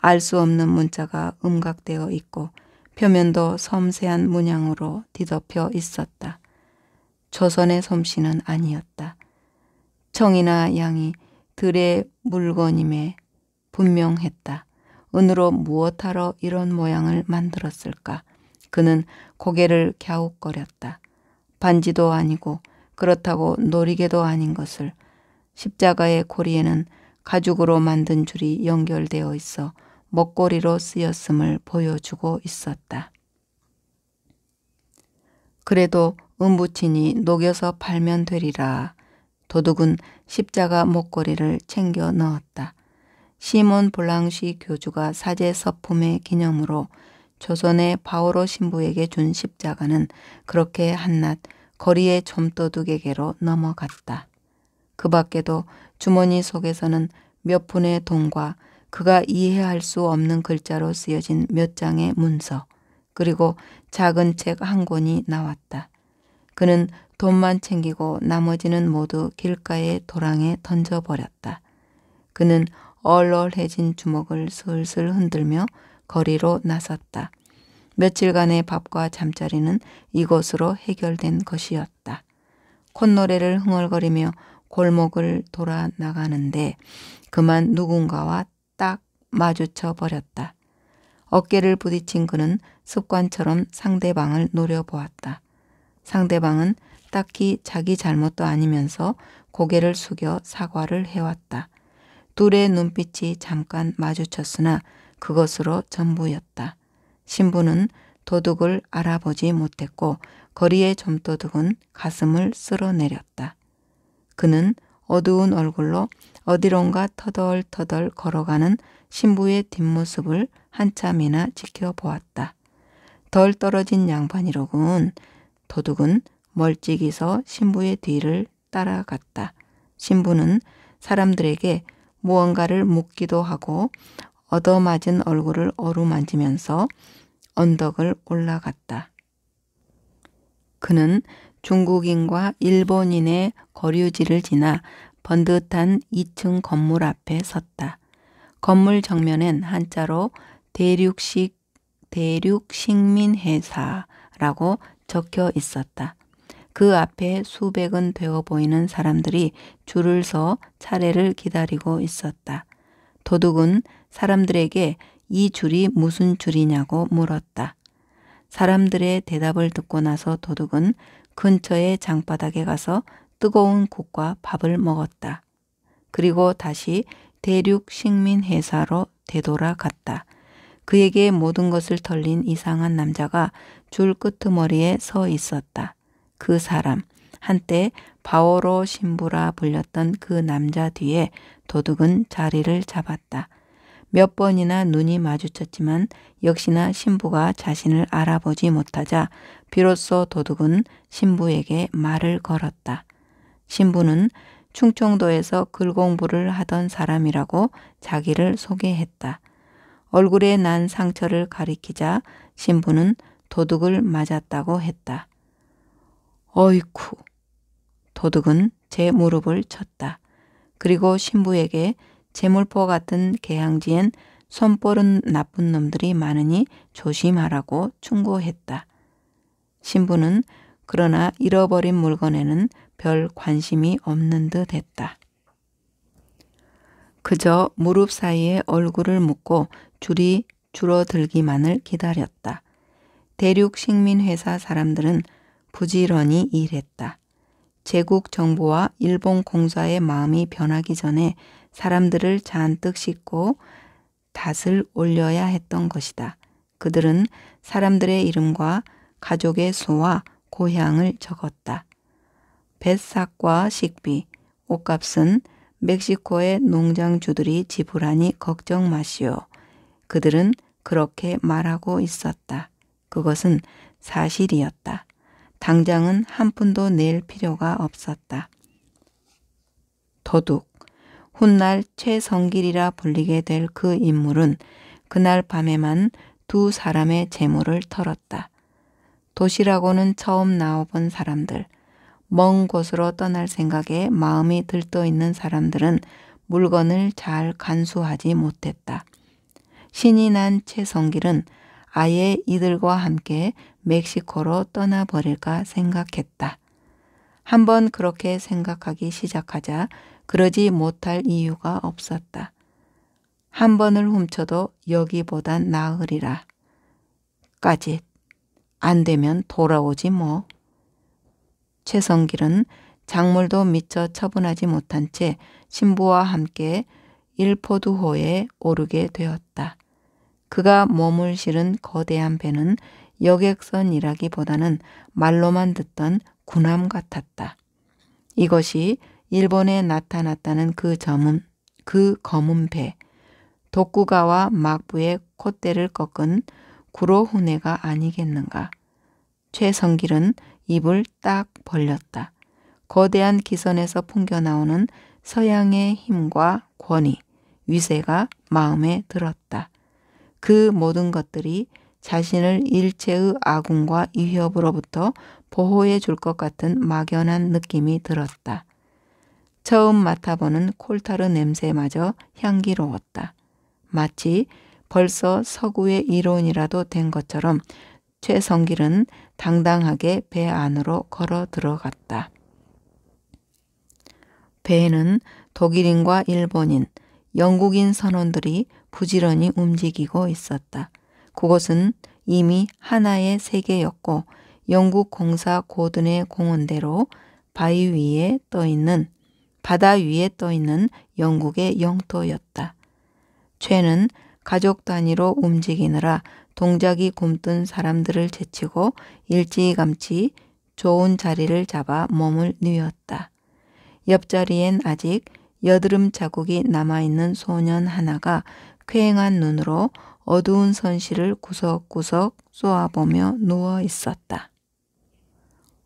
S1: 알 수 없는 문자가 음각되어 있고 표면도 섬세한 문양으로 뒤덮여 있었다. 조선의 솜씨는 아니었다. 청이나 양이 들의 물건임에 분명했다. 은으로 무엇하러 이런 모양을 만들었을까? 그는 고개를 갸웃거렸다. 반지도 아니고 그렇다고 놀이개도 아닌 것을 십자가의 고리에는 가죽으로 만든 줄이 연결되어 있어 먹거리로 쓰였음을 보여주고 있었다. 그래도 은부친이 녹여서 팔면 되리라. 도둑은 십자가 목걸이를 챙겨 넣었다. 시몬 볼랑시 교주가 사제 서품의 기념으로 조선의 바오로 신부에게 준 십자가는 그렇게 한낱 거리의 점도둑에게로 넘어갔다. 그 밖에도 주머니 속에서는 몇분의 돈과 그가 이해할 수 없는 글자로 쓰여진 몇 장의 문서, 그리고 작은 책 한 권이 나왔다. 그는 돈만 챙기고 나머지는 모두 길가의 도랑에 던져버렸다. 그는 얼얼해진 주먹을 슬슬 흔들며 거리로 나섰다. 며칠간의 밥과 잠자리는 이곳으로 해결된 것이었다. 콧노래를 흥얼거리며 골목을 돌아 나가는데 그만 누군가와 딱 마주쳐 버렸다. 어깨를 부딪힌 그는 습관처럼 상대방을 노려보았다. 상대방은 딱히 자기 잘못도 아니면서 고개를 숙여 사과를 해왔다. 둘의 눈빛이 잠깐 마주쳤으나 그것으로 전부였다. 신부는 도둑을 알아보지 못했고 거리의 점도둑은 가슴을 쓸어내렸다. 그는 어두운 얼굴로 어디론가 터덜터덜 걸어가는 신부의 뒷모습을 한참이나 지켜보았다. 덜 떨어진 양반이로군. 도둑은 멀찍이서 신부의 뒤를 따라갔다. 신부는 사람들에게 무언가를 묻기도 하고 얻어맞은 얼굴을 어루만지면서 언덕을 올라갔다. 그는 중국인과 일본인의 거류지를 지나 번듯한 2층 건물 앞에 섰다. 건물 정면엔 한자로 대륙식 대륙식민회사라고 적혀 있었다. 그 앞에 수백은 되어 보이는 사람들이 줄을 서 차례를 기다리고 있었다. 도둑은 사람들에게 이 줄이 무슨 줄이냐고 물었다. 사람들의 대답을 듣고 나서 도둑은 근처의 장바닥에 가서 뜨거운 국과 밥을 먹었다. 그리고 다시 대륙 식민회사로 되돌아갔다. 그에게 모든 것을 털린 이상한 남자가 줄 끄트머리에 서 있었다. 그 사람, 한때 바오로 신부라 불렸던 그 남자 뒤에 도둑은 자리를 잡았다. 몇 번이나 눈이 마주쳤지만 역시나 신부가 자신을 알아보지 못하자 비로소 도둑은 신부에게 말을 걸었다. 신부는 충청도에서 글공부를 하던 사람이라고 자기를 소개했다. 얼굴에 난 상처를 가리키자 신부는 도둑을 맞았다고 했다. 어이쿠. 도둑은 제 무릎을 쳤다. 그리고 신부에게 재물포 같은 개항지엔 손버은 나쁜 놈들이 많으니 조심하라고 충고했다. 신부는 그러나 잃어버린 물건에는 별 관심이 없는 듯 했다. 그저 무릎 사이에 얼굴을 묶고 줄이 줄어들기만을 기다렸다. 대륙 식민회사 사람들은 부지런히 일했다. 제국 정부와 일본 공사의 마음이 변하기 전에 사람들을 잔뜩 씻고 닷을 올려야 했던 것이다. 그들은 사람들의 이름과 가족의 수와 고향을 적었다. 뱃삭과 식비, 옷값은 멕시코의 농장주들이 지불하니 걱정 마시오. 그들은 그렇게 말하고 있었다. 그것은 사실이었다. 당장은 한 푼도 낼 필요가 없었다. 도둑, 훗날 최성길이라 불리게 될 그 인물은 그날 밤에만 두 사람의 재물을 털었다. 도시라고는 처음 나와본 사람들, 먼 곳으로 떠날 생각에 마음이 들떠 있는 사람들은 물건을 잘 간수하지 못했다. 신이 난 최성길은 아예 이들과 함께 멕시코로 떠나버릴까 생각했다. 한번 그렇게 생각하기 시작하자 그러지 못할 이유가 없었다. 한 번을 훔쳐도 여기보단 나으리라. 까짓. 안 되면 돌아오지 뭐. 최성길은 작물도 미처 처분하지 못한 채 신부와 함께 일포두호에 오르게 되었다. 그가 몸을 실은 거대한 배는 여객선이라기보다는 말로만 듣던 군함 같았다. 이것이 일본에 나타났다는 그 점은 그 검은 배, 도쿠가와 막부의 콧대를 꺾은 구로훈해가 아니겠는가. 최성길은 입을 딱 벌렸다. 거대한 기선에서 풍겨나오는 서양의 힘과 권위, 위세가 마음에 들었다. 그 모든 것들이 자신을 일체의 아군과 위협으로부터 보호해 줄 것 같은 막연한 느낌이 들었다. 처음 맡아보는 콜타르 냄새마저 향기로웠다. 마치 벌써 서구의 이론이라도 된 것처럼 최성길은 당당하게 배 안으로 걸어 들어갔다. 배에는 독일인과 일본인, 영국인 선원들이 부지런히 움직이고 있었다. 그곳은 이미 하나의 세계였고 영국 공사 고든의 공원대로 바위 위에 떠 있는 바다 위에 떠 있는 영국의 영토였다. 최는 가족 단위로 움직이느라 동작이 굼뜬 사람들을 제치고 일찌감치 좋은 자리를 잡아 몸을 뉘었다. 옆자리엔 아직 여드름 자국이 남아있는 소년 하나가 쾌행한 눈으로 어두운 선실을 구석구석 쏘아보며 누워 있었다.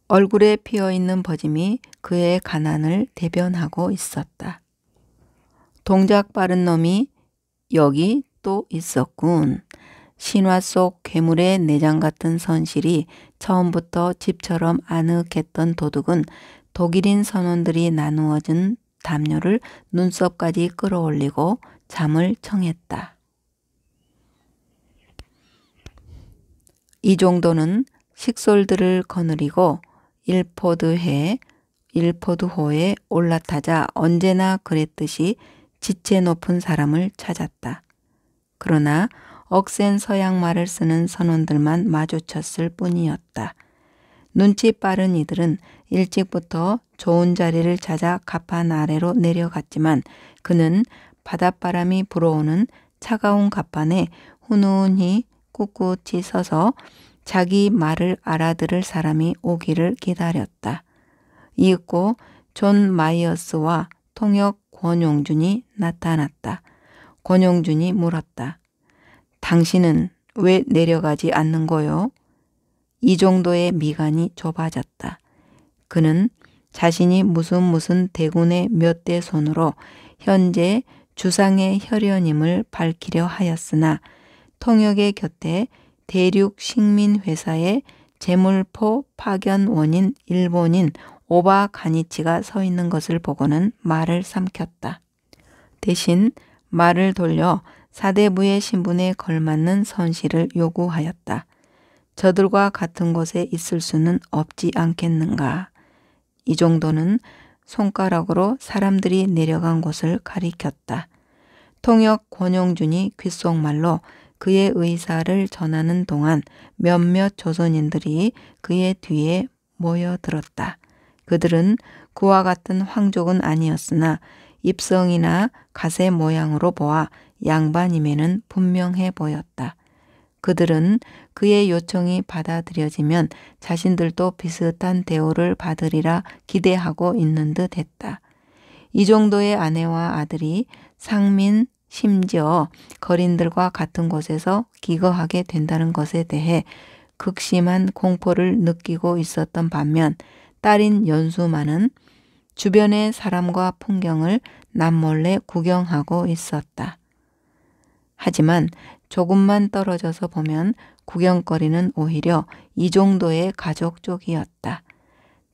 S1: 얼굴에 피어있는 버짐이 그의 가난을 대변하고 있었다. 동작 빠른 놈이 여기 또 있었군. 신화 속 괴물의 내장 같은 선실이 처음부터 집처럼 아늑했던 도둑은 독일인 선원들이 나누어진 담요를 눈썹까지 끌어올리고 잠을 청했다. 이정도는 식솔들을 거느리고 일포드해 일포드호에 올라타자 언제나 그랬듯이 지체 높은 사람을 찾았다. 그러나 억센 서양말을 쓰는 선원들만 마주쳤을 뿐이었다. 눈치 빠른 이들은 일찍부터 좋은 자리를 찾아 갑판 아래로 내려갔지만 그는 바닷바람이 불어오는 차가운 갑판에 훈훈히 꿋꿋이 서서 자기 말을 알아들을 사람이 오기를 기다렸다. 이윽고 존 마이어스와 통역 권용준이 나타났다. 권용준이 물었다. 당신은 왜 내려가지 않는 거요? 이 정도의 미간이 좁아졌다. 그는 자신이 무슨 무슨 대군의 몇 대 손으로 현재 주상의 혈연임을 밝히려 하였으나 통역의 곁에 대륙 식민 회사의 재물포 파견 원인 일본인 오바 가니치가 서 있는 것을 보고는 말을 삼켰다. 대신 말을 돌려 사대부의 신분에 걸맞는 선실을 요구하였다. 저들과 같은 곳에 있을 수는 없지 않겠는가. 이 정도는 손가락으로 사람들이 내려간 곳을 가리켰다. 통역 권용준이 귓속말로 그의 의사를 전하는 동안 몇몇 조선인들이 그의 뒤에 모여들었다. 그들은 그와 같은 황족은 아니었으나 입성이나 가세 모양으로 보아 양반임에는 분명해 보였다. 그들은 그의 요청이 받아들여지면 자신들도 비슷한 대우를 받으리라 기대하고 있는 듯 했다. 이 정도의 아내와 아들이 상민, 심지어 거린들과 같은 곳에서 기거하게 된다는 것에 대해 극심한 공포를 느끼고 있었던 반면 딸인 연수만은 주변의 사람과 풍경을 남몰래 구경하고 있었다. 하지만 조금만 떨어져서 보면 구경거리는 오히려 이 정도의 가족 쪽이었다.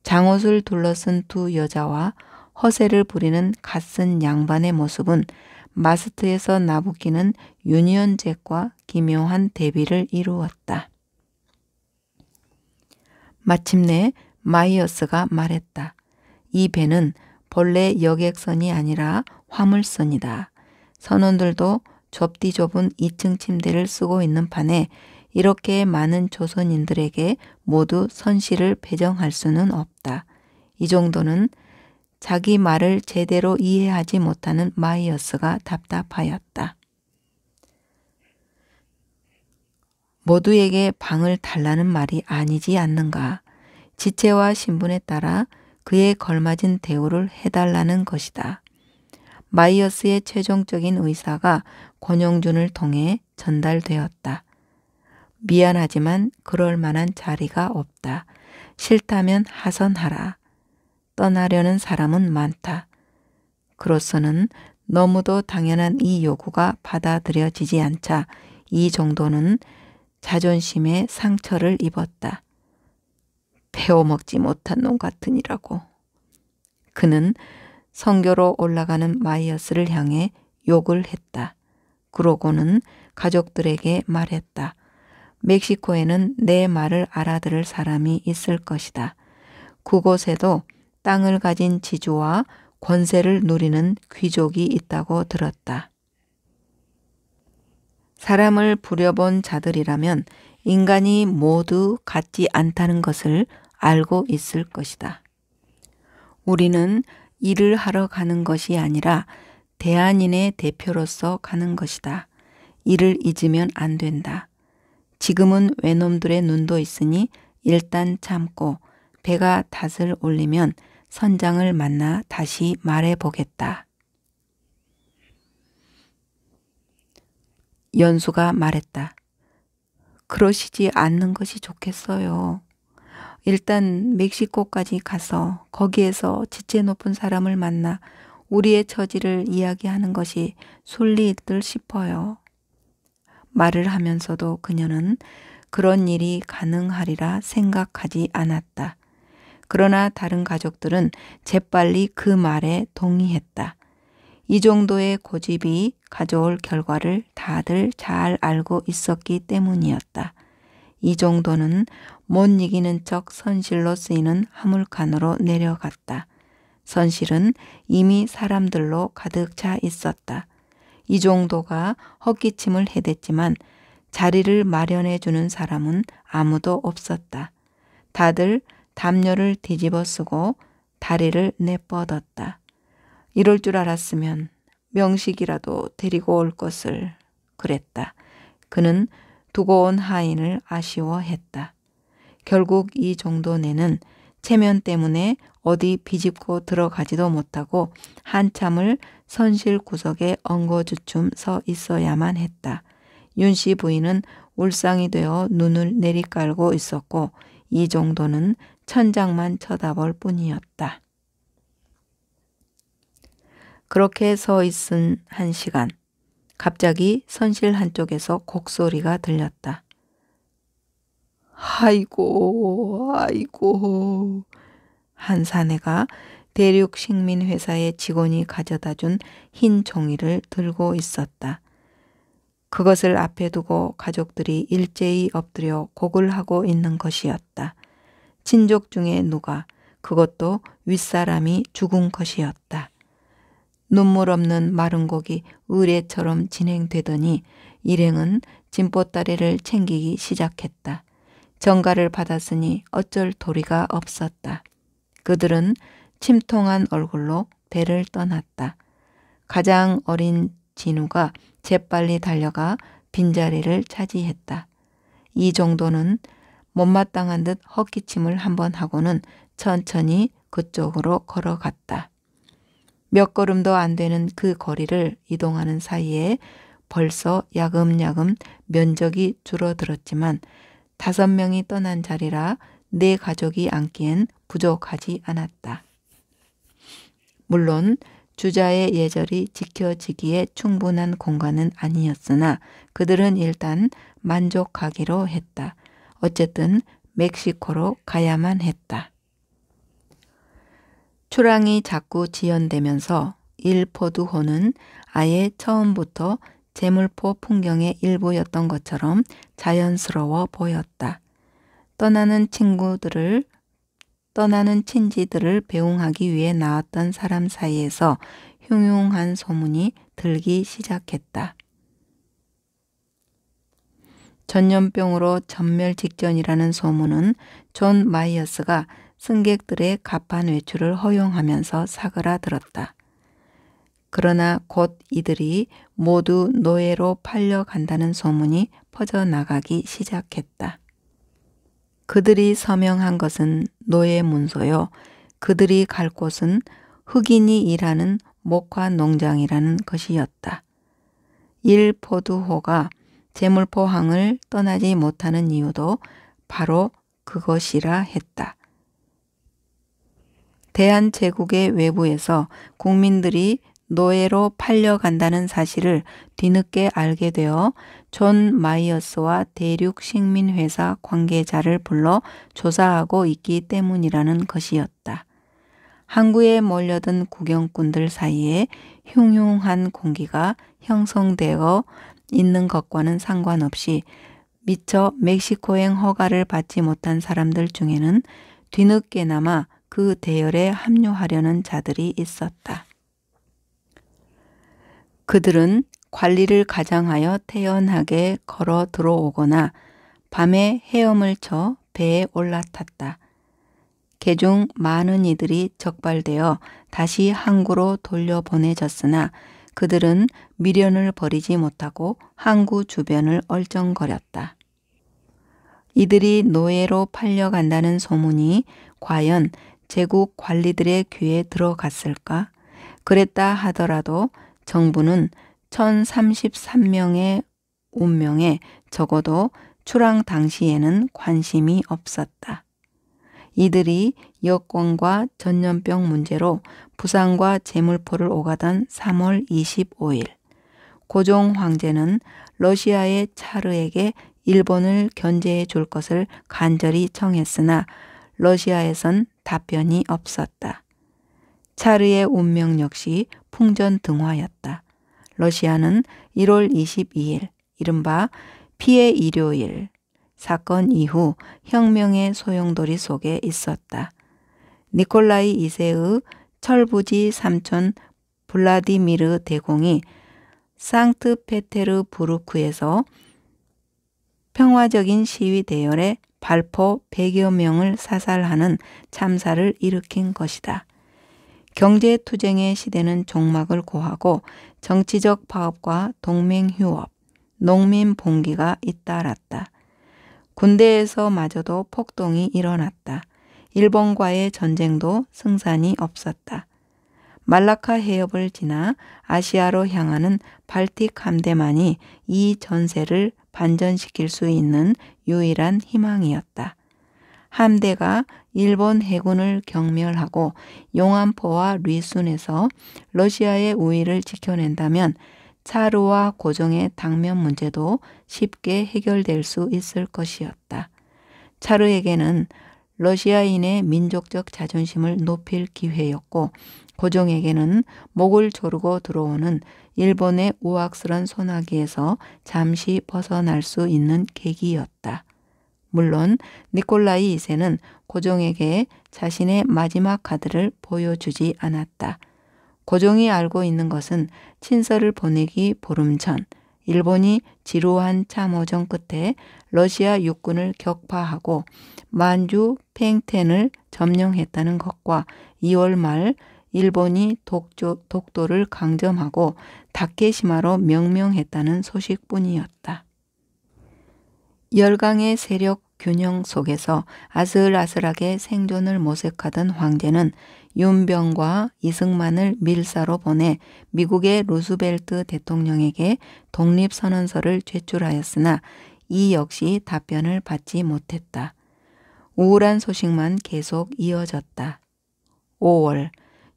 S1: 장옷을 둘러쓴 두 여자와 허세를 부리는 갓쓴 양반의 모습은 마스트에서 나부키는 유니언잭과 기묘한 대비를 이루었다. 마침내 마이어스가 말했다. 이 배는 본래 여객선이 아니라 화물선이다. 선원들도 좁디 좁은 2층 침대를 쓰고 있는 판에 이렇게 많은 조선인들에게 모두 선실을 배정할 수는 없다. 이 정도는 자기 말을 제대로 이해하지 못하는 마이어스가 답답하였다. 모두에게 방을 달라는 말이 아니지 않는가. 지체와 신분에 따라 그에 걸맞은 대우를 해달라는 것이다. 마이어스의 최종적인 의사가 권영준을 통해 전달되었다. 미안하지만 그럴 만한 자리가 없다. 싫다면 하선하라. 떠나려는 사람은 많다. 그로서는 너무도 당연한 이 요구가 받아들여지지 않자 이 정도는 자존심에 상처를 입었다. 배워먹지 못한 놈 같으니라고. 그는 성교로 올라가는 마이어스를 향해 욕을 했다. 그러고는 가족들에게 말했다. 멕시코에는 내 말을 알아들을 사람이 있을 것이다. 그곳에도 땅을 가진 지주와 권세를 누리는 귀족이 있다고 들었다. 사람을 부려본 자들이라면 인간이 모두 같지 않다는 것을 알고 있을 것이다. 우리는 일을 하러 가는 것이 아니라 대한인의 대표로서 가는 것이다. 일을 잊으면 안 된다. 지금은 외놈들의 눈도 있으니 일단 참고 배가 닷을 올리면 선장을 만나 다시 말해 보겠다. 연수가 말했다. 그러시지 않는 것이 좋겠어요. 일단 멕시코까지 가서 거기에서 지체 높은 사람을 만나 우리의 처지를 이야기하는 것이 솔리있듯 싶어요. 말을 하면서도 그녀는 그런 일이 가능하리라 생각하지 않았다. 그러나 다른 가족들은 재빨리 그 말에 동의했다. 이 정도의 고집이 가져올 결과를 다들 잘 알고 있었기 때문이었다. 이 정도는 못 이기는 척 선실로 쓰이는 화물칸으로 내려갔다. 선실은 이미 사람들로 가득 차 있었다. 이 정도가 헛기침을 해댔지만 자리를 마련해 주는 사람은 아무도 없었다. 다들 담요를 뒤집어 쓰고 다리를 내뻗었다. 이럴 줄 알았으면 명식이라도 데리고 올 것을 그랬다. 그는 두고 온 하인을 아쉬워했다. 결국 이 정도내는 체면 때문에 어디 비집고 들어가지도 못하고 한참을 선실 구석에 엉거주춤 서 있어야만 했다. 윤씨 부인은 울상이 되어 눈을 내리깔고 있었고 이 정도는 천장만 쳐다볼 뿐이었다. 그렇게 서 있은 한 시간. 갑자기 선실 한쪽에서 곡소리가 들렸다. 아이고, 아이고. 한 사내가 대륙 식민회사의 직원이 가져다 준 흰 종이를 들고 있었다. 그것을 앞에 두고 가족들이 일제히 엎드려 곡을 하고 있는 것이었다. 친족 중에 누가 그것도 윗사람이 죽은 것이었다. 눈물 없는 마른 고기 의례처럼 진행되더니 일행은 진보따리를 챙기기 시작했다. 정가를 받았으니 어쩔 도리가 없었다. 그들은 침통한 얼굴로 배를 떠났다. 가장 어린 진우가 재빨리 달려가 빈자리를 차지했다. 이 정도는 못마땅한 듯 헛기침을 한번 하고는 천천히 그쪽으로 걸어갔다. 몇 걸음도 안 되는 그 거리를 이동하는 사이에 벌써 야금야금 면적이 줄어들었지만 다섯 명이 떠난 자리라 내 네 가족이 앉기엔 부족하지 않았다. 물론 주자의 예절이 지켜지기에 충분한 공간은 아니었으나 그들은 일단 만족하기로 했다. 어쨌든 멕시코로 가야만 했다. 출항이 자꾸 지연되면서 일포두호는 아예 처음부터 재물포 풍경의 일부였던 것처럼 자연스러워 보였다. 떠나는 친구들을 떠나는 친지들을 배웅하기 위해 나왔던 사람 사이에서 흉흉한 소문이 들기 시작했다. 전염병으로 전멸 직전이라는 소문은 존 마이어스가 승객들의 갑판 외출을 허용하면서 사그라들었다. 그러나 곧 이들이 모두 노예로 팔려간다는 소문이 퍼져나가기 시작했다. 그들이 서명한 것은 노예 문서요. 그들이 갈 곳은 흑인이 일하는 목화 농장이라는 것이었다. 일포드호가 재물 포항을 떠나지 못하는 이유도 바로 그것이라 했다. 대한제국의 외부에서 국민들이 노예로 팔려간다는 사실을 뒤늦게 알게 되어 존 마이어스와 대륙 식민회사 관계자를 불러 조사하고 있기 때문이라는 것이었다. 항구에 몰려든 구경꾼들 사이에 흉흉한 공기가 형성되어 있는 것과는 상관없이 미처 멕시코행 허가를 받지 못한 사람들 중에는 뒤늦게나마 그 대열에 합류하려는 자들이 있었다. 그들은 관리를 가장하여 태연하게 걸어 들어오거나 밤에 헤엄을 쳐 배에 올라탔다. 개중 많은 이들이 적발되어 다시 항구로 돌려보내졌으나 그들은 미련을 버리지 못하고 항구 주변을 얼쩡거렸다. 이들이 노예로 팔려간다는 소문이 과연 제국 관리들의 귀에 들어갔을까? 그랬다 하더라도 정부는 1033명의 운명에 적어도 출항 당시에는 관심이 없었다. 이들이 여권과 전염병 문제로 부산과 제물포를 오가던 3월 25일 고종 황제는 러시아의 차르에게 일본을 견제해 줄 것을 간절히 청했으나 러시아에선 답변이 없었다. 차르의 운명 역시 풍전등화였다. 러시아는 1월 22일 이른바 피해 일요일 사건 이후 혁명의 소용돌이 속에 있었다. 니콜라이 2세의 철부지 삼촌 블라디미르 대공이 상트페테르부르크에서 평화적인 시위 대열에 발포 100여 명을 사살하는 참사를 일으킨 것이다. 경제투쟁의 시대는 종막을 고하고 정치적 파업과 동맹휴업, 농민 봉기가 잇따랐다. 군대에서마저도 폭동이 일어났다. 일본과의 전쟁도 승산이 없었다. 말라카 해협을 지나 아시아로 향하는 발틱 함대만이 이 전세를 반전시킬 수 있는 유일한 희망이었다. 함대가 일본 해군을 경멸하고 용암포와 리순에서 러시아의 우위를 지켜낸다면 차루와 고종의 당면 문제도 쉽게 해결될 수 있을 것이었다. 차루에게는 러시아인의 민족적 자존심을 높일 기회였고 고종에게는 목을 조르고 들어오는 일본의 우악스런 소나기에서 잠시 벗어날 수 있는 계기였다. 물론 니콜라이 2세는 고종에게 자신의 마지막 카드를 보여주지 않았다. 고종이 알고 있는 것은 친서를 보내기 보름 전 일본이 지루한 참호전 끝에 러시아 육군을 격파하고 만주 팽텐을 점령했다는 것과 2월 말 일본이 독조, 독도를 강점하고 다케시마로 명명했다는 소식뿐이었다. 열강의 세력 균형 속에서 아슬아슬하게 생존을 모색하던 황제는 윤병과 이승만을 밀사로 보내 미국의 루스벨트 대통령에게 독립선언서를 제출하였으나 이 역시 답변을 받지 못했다. 우울한 소식만 계속 이어졌다. 5월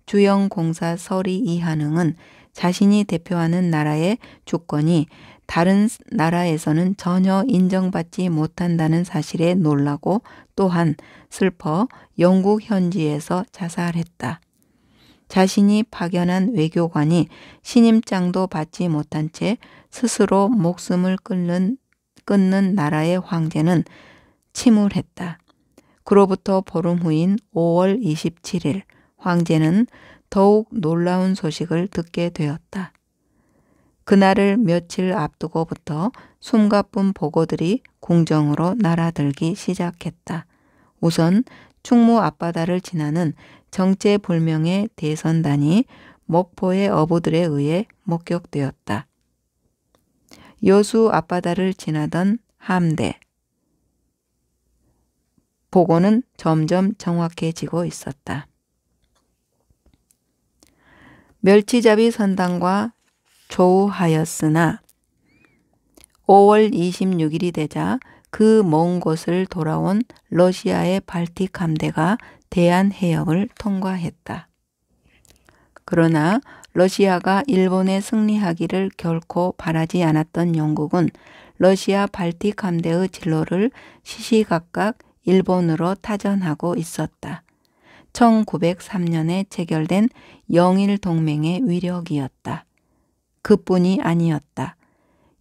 S1: 주영공사 서리 이한응은 자신이 대표하는 나라의 주권이 다른 나라에서는 전혀 인정받지 못한다는 사실에 놀라고 또한 슬퍼 영국 현지에서 자살했다. 자신이 파견한 외교관이 신임장도 받지 못한 채 스스로 목숨을 끊는, 끊는 나라의 황제는 침울했다. 그로부터 보름 후인 5월 27일 황제는 더욱 놀라운 소식을 듣게 되었다. 그날을 며칠 앞두고부터 숨가쁜 보고들이 공정으로 날아들기 시작했다. 우선 충무 앞바다를 지나는 정체불명의 대선단이 목포의 어부들에 의해 목격되었다. 여수 앞바다를 지나던 함대. 보고는 점점 정확해지고 있었다. 멸치잡이 선단과 조하였으나 5월 26일이 되자 그 먼 곳을 돌아온 러시아의 발틱 함대가 대한 해역을 통과했다. 그러나 러시아가 일본에 승리하기를 결코 바라지 않았던 영국은 러시아 발틱 함대의 진로를 시시각각 일본으로 타전하고 있었다. 1903년에 체결된 영일 동맹의 위력이었다. 그뿐이 아니었다.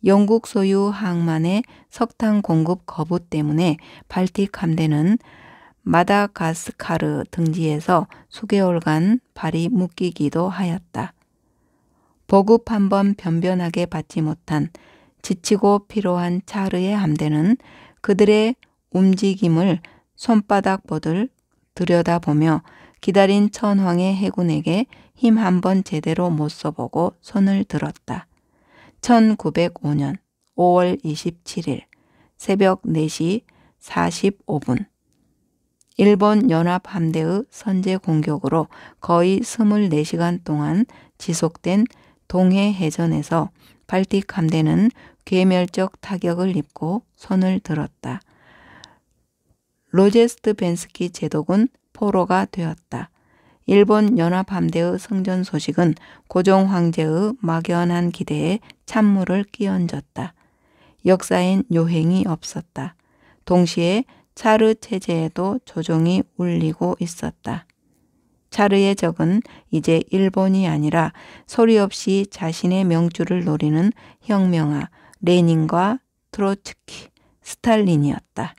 S1: 영국 소유 항만의 석탄 공급 거부 때문에 발틱 함대는 마다가스카르 등지에서 수개월간 발이 묶이기도 하였다. 보급 한번 변변하게 받지 못한 지치고 피로한 차르의 함대는 그들의 움직임을 손바닥 보들 들여다보며 기다린 천황의 해군에게 힘한번 제대로 못 써보고 손을 들었다. 1905년 5월 27일 새벽 4시 45분 일본 연합함대의 선제 공격으로 거의 24시간 동안 지속된 동해 해전에서 발틱 함대는 괴멸적 타격을 입고 손을 들었다. 로제스트 벤스키 제독은 포로가 되었다. 일본 연합함대의 승전 소식은 고종 황제의 막연한 기대에 찬물을 끼얹었다. 역사엔 요행이 없었다. 동시에 차르 체제에도 조종이 울리고 있었다. 차르의 적은 이제 일본이 아니라 소리 없이 자신의 명주를 노리는 혁명아 레닌과 트로츠키, 스탈린이었다.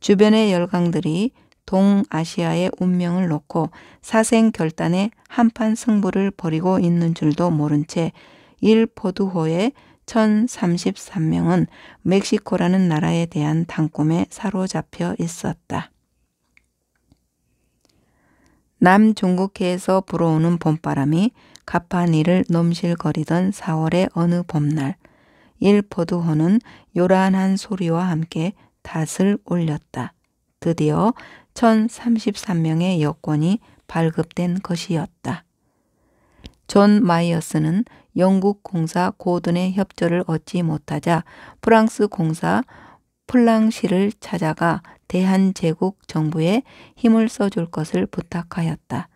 S1: 주변의 열강들이 동아시아의 운명을 놓고 사생 결단에 한판 승부를 벌이고 있는 줄도 모른 채 일포두호의 1033명은 멕시코라는 나라에 대한 단꿈에 사로잡혀 있었다. 남중국해에서 불어오는 봄바람이 가파니를 넘실거리던 4월의 어느 봄날 일포두호는 요란한 소리와 함께 닷을 올렸다. 드디어 1033명의 여권이 발급된 것이었다. 존 마이어스는 영국 공사 고든의 협조를 얻지 못하자 프랑스 공사 플랑시를 찾아가 대한제국 정부에 힘을 써줄 것을 부탁하였다.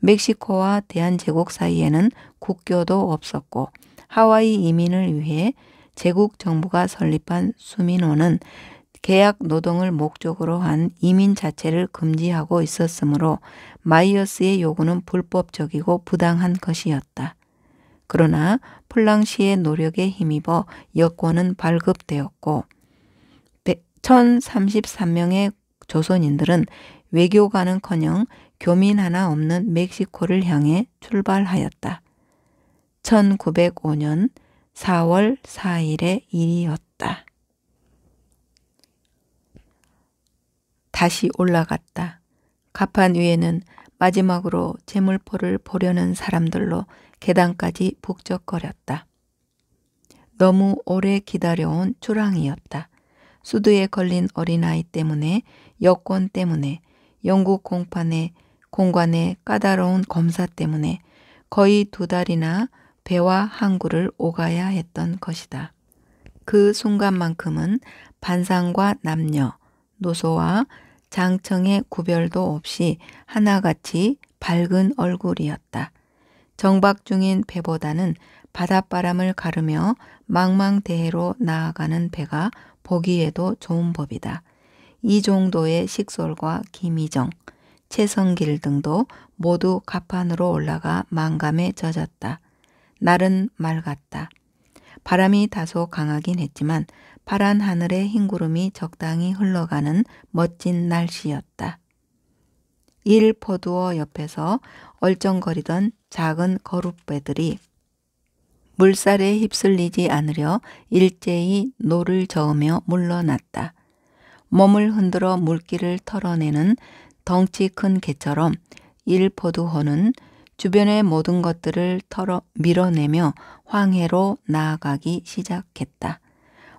S1: 멕시코와 대한제국 사이에는 국교도 없었고 하와이 이민을 위해 제국 정부가 설립한 수민호는 계약 노동을 목적으로 한 이민 자체를 금지하고 있었으므로 마이어스의 요구는 불법적이고 부당한 것이었다. 그러나 폴랑시의 노력에 힘입어 여권은 발급되었고 1033명의 조선인들은 외교관은커녕 교민 하나 없는 멕시코를 향해 출발하였다. 1905년 4월 4일의 일이었다. 다시 올라갔다. 가판 위에는 마지막으로 재물포를 보려는 사람들로 계단까지 북적거렸다. 너무 오래 기다려온 출항이었다. 수두에 걸린 어린아이 때문에 여권 때문에 영국 공판에 공관의 까다로운 검사 때문에 거의 두 달이나 배와 항구를 오가야 했던 것이다. 그 순간만큼은 반상과 남녀, 노소와 장청의 구별도 없이 하나같이 밝은 얼굴이었다. 정박 중인 배보다는 바닷바람을 가르며 망망대해로 나아가는 배가 보기에도 좋은 법이다. 이 정도의 식솔과 김희정, 최성길 등도 모두 갑판으로 올라가 망감에 젖었다. 날은 맑았다. 바람이 다소 강하긴 했지만 파란 하늘에 흰 구름이 적당히 흘러가는 멋진 날씨였다. 일 포두어 옆에서 얼쩡거리던 작은 거룩배들이 물살에 휩쓸리지 않으려 일제히 노를 저으며 물러났다. 몸을 흔들어 물기를 털어내는 덩치 큰 개처럼 일포두호는 주변의 모든 것들을 털어 밀어내며 황해로 나아가기 시작했다.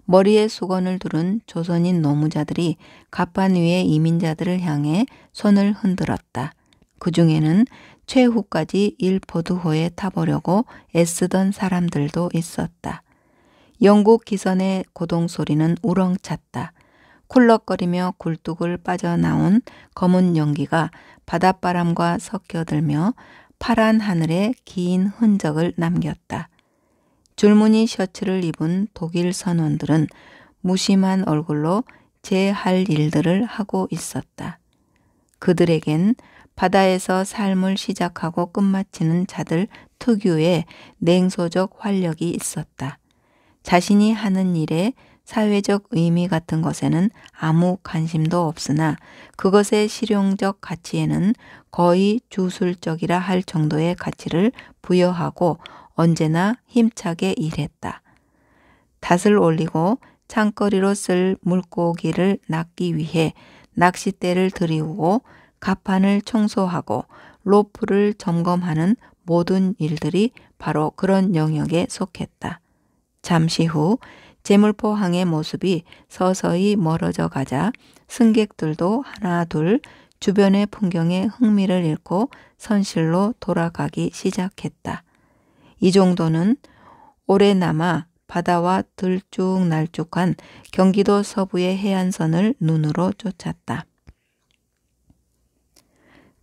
S1: 머리에 수건을 두른 조선인 노무자들이 갑판 위에 이민자들을 향해 손을 흔들었다. 그 중에는 최후까지 일포드호에 타보려고 애쓰던 사람들도 있었다. 영국 기선의 고동 소리는 우렁찼다. 쿨럭거리며 굴뚝을 빠져나온 검은 연기가 바닷바람과 섞여들며 파란 하늘에 긴 흔적을 남겼다. 줄무늬 셔츠를 입은 독일 선원들은 무심한 얼굴로 제 할 일들을 하고 있었다. 그들에겐 바다에서 삶을 시작하고 끝마치는 자들 특유의 냉소적 활력이 있었다. 자신이 하는 일에 사회적 의미 같은 것에는 아무 관심도 없으나 그것의 실용적 가치에는 거의 주술적이라 할 정도의 가치를 부여하고 언제나 힘차게 일했다. 닻을 올리고 창거리로 쓸 물고기를 낚기 위해 낚싯대를 들이우고 갑판을 청소하고 로프를 점검하는 모든 일들이 바로 그런 영역에 속했다. 잠시 후 재물포항의 모습이 서서히 멀어져 가자 승객들도 하나 둘 주변의 풍경에 흥미를 잃고 선실로 돌아가기 시작했다. 이 정도는 오래남아 바다와 들쭉날쭉한 경기도 서부의 해안선을 눈으로 쫓았다.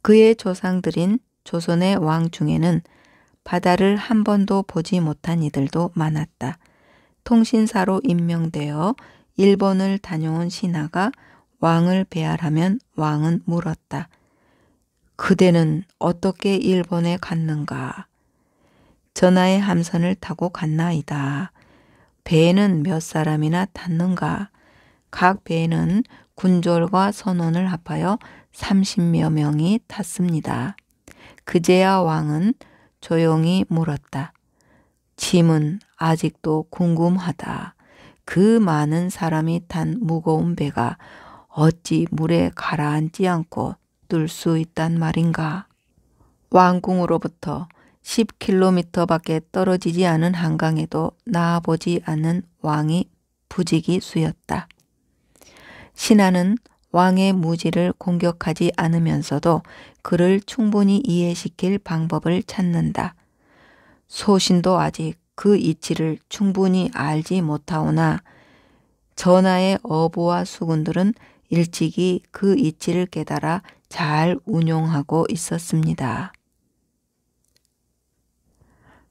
S1: 그의 조상들인 조선의 왕 중에는 바다를 한 번도 보지 못한 이들도 많았다. 통신사로 임명되어 일본을 다녀온 신하가 왕을 배알하면 왕은 물었다. 그대는 어떻게 일본에 갔는가? 전하의 함선을 타고 갔나이다. 배에는 몇 사람이나 탔는가? 각 배에는 군졸과 선원을 합하여 30여 명이 탔습니다. 그제야 왕은 조용히 물었다. 짐은 아직도 궁금하다. 그 많은 사람이 탄 무거운 배가 어찌 물에 가라앉지 않고 뜰수 있단 말인가? 왕궁으로부터 10km 밖에 떨어지지 않은 한강에도 나아보지 않은 왕이 부직이 수였다. 신하는 왕의 무지를 공격하지 않으면서도 그를 충분히 이해시킬 방법을 찾는다. 소신도 아직 그 이치를 충분히 알지 못하오나 전하의 어부와 수군들은 일찍이 그 이치를 깨달아 잘 운용하고 있었습니다.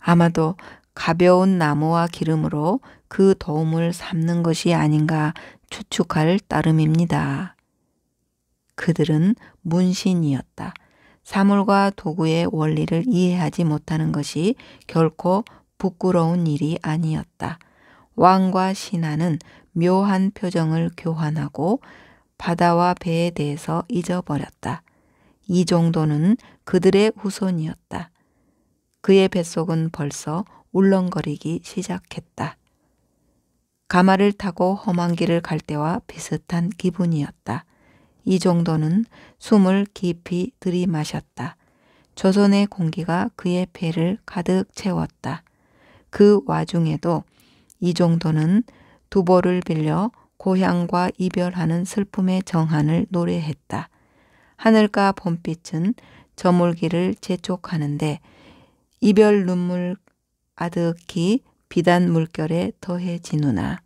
S1: 아마도 가벼운 나무와 기름으로 그 도움을 삼는 것이 아닌가 추측할 따름입니다. 그들은 문신이었다. 사물과 도구의 원리를 이해하지 못하는 것이 결코 부끄러운 일이 아니었다. 왕과 신하는 묘한 표정을 교환하고 바다와 배에 대해서 잊어버렸다. 이 정도는 그들의 후손이었다. 그의 뱃속은 벌써 울렁거리기 시작했다. 가마를 타고 험한 길을 갈 때와 비슷한 기분이었다. 이 정도는 숨을 깊이 들이마셨다. 조선의 공기가 그의 배를 가득 채웠다. 그 와중에도 이 정도는 두보를 빌려 고향과 이별하는 슬픔의 정한을 노래했다. 하늘과 봄빛은 저물기를 재촉하는데 이별 눈물 아득히 비단 물결에 더해지누나.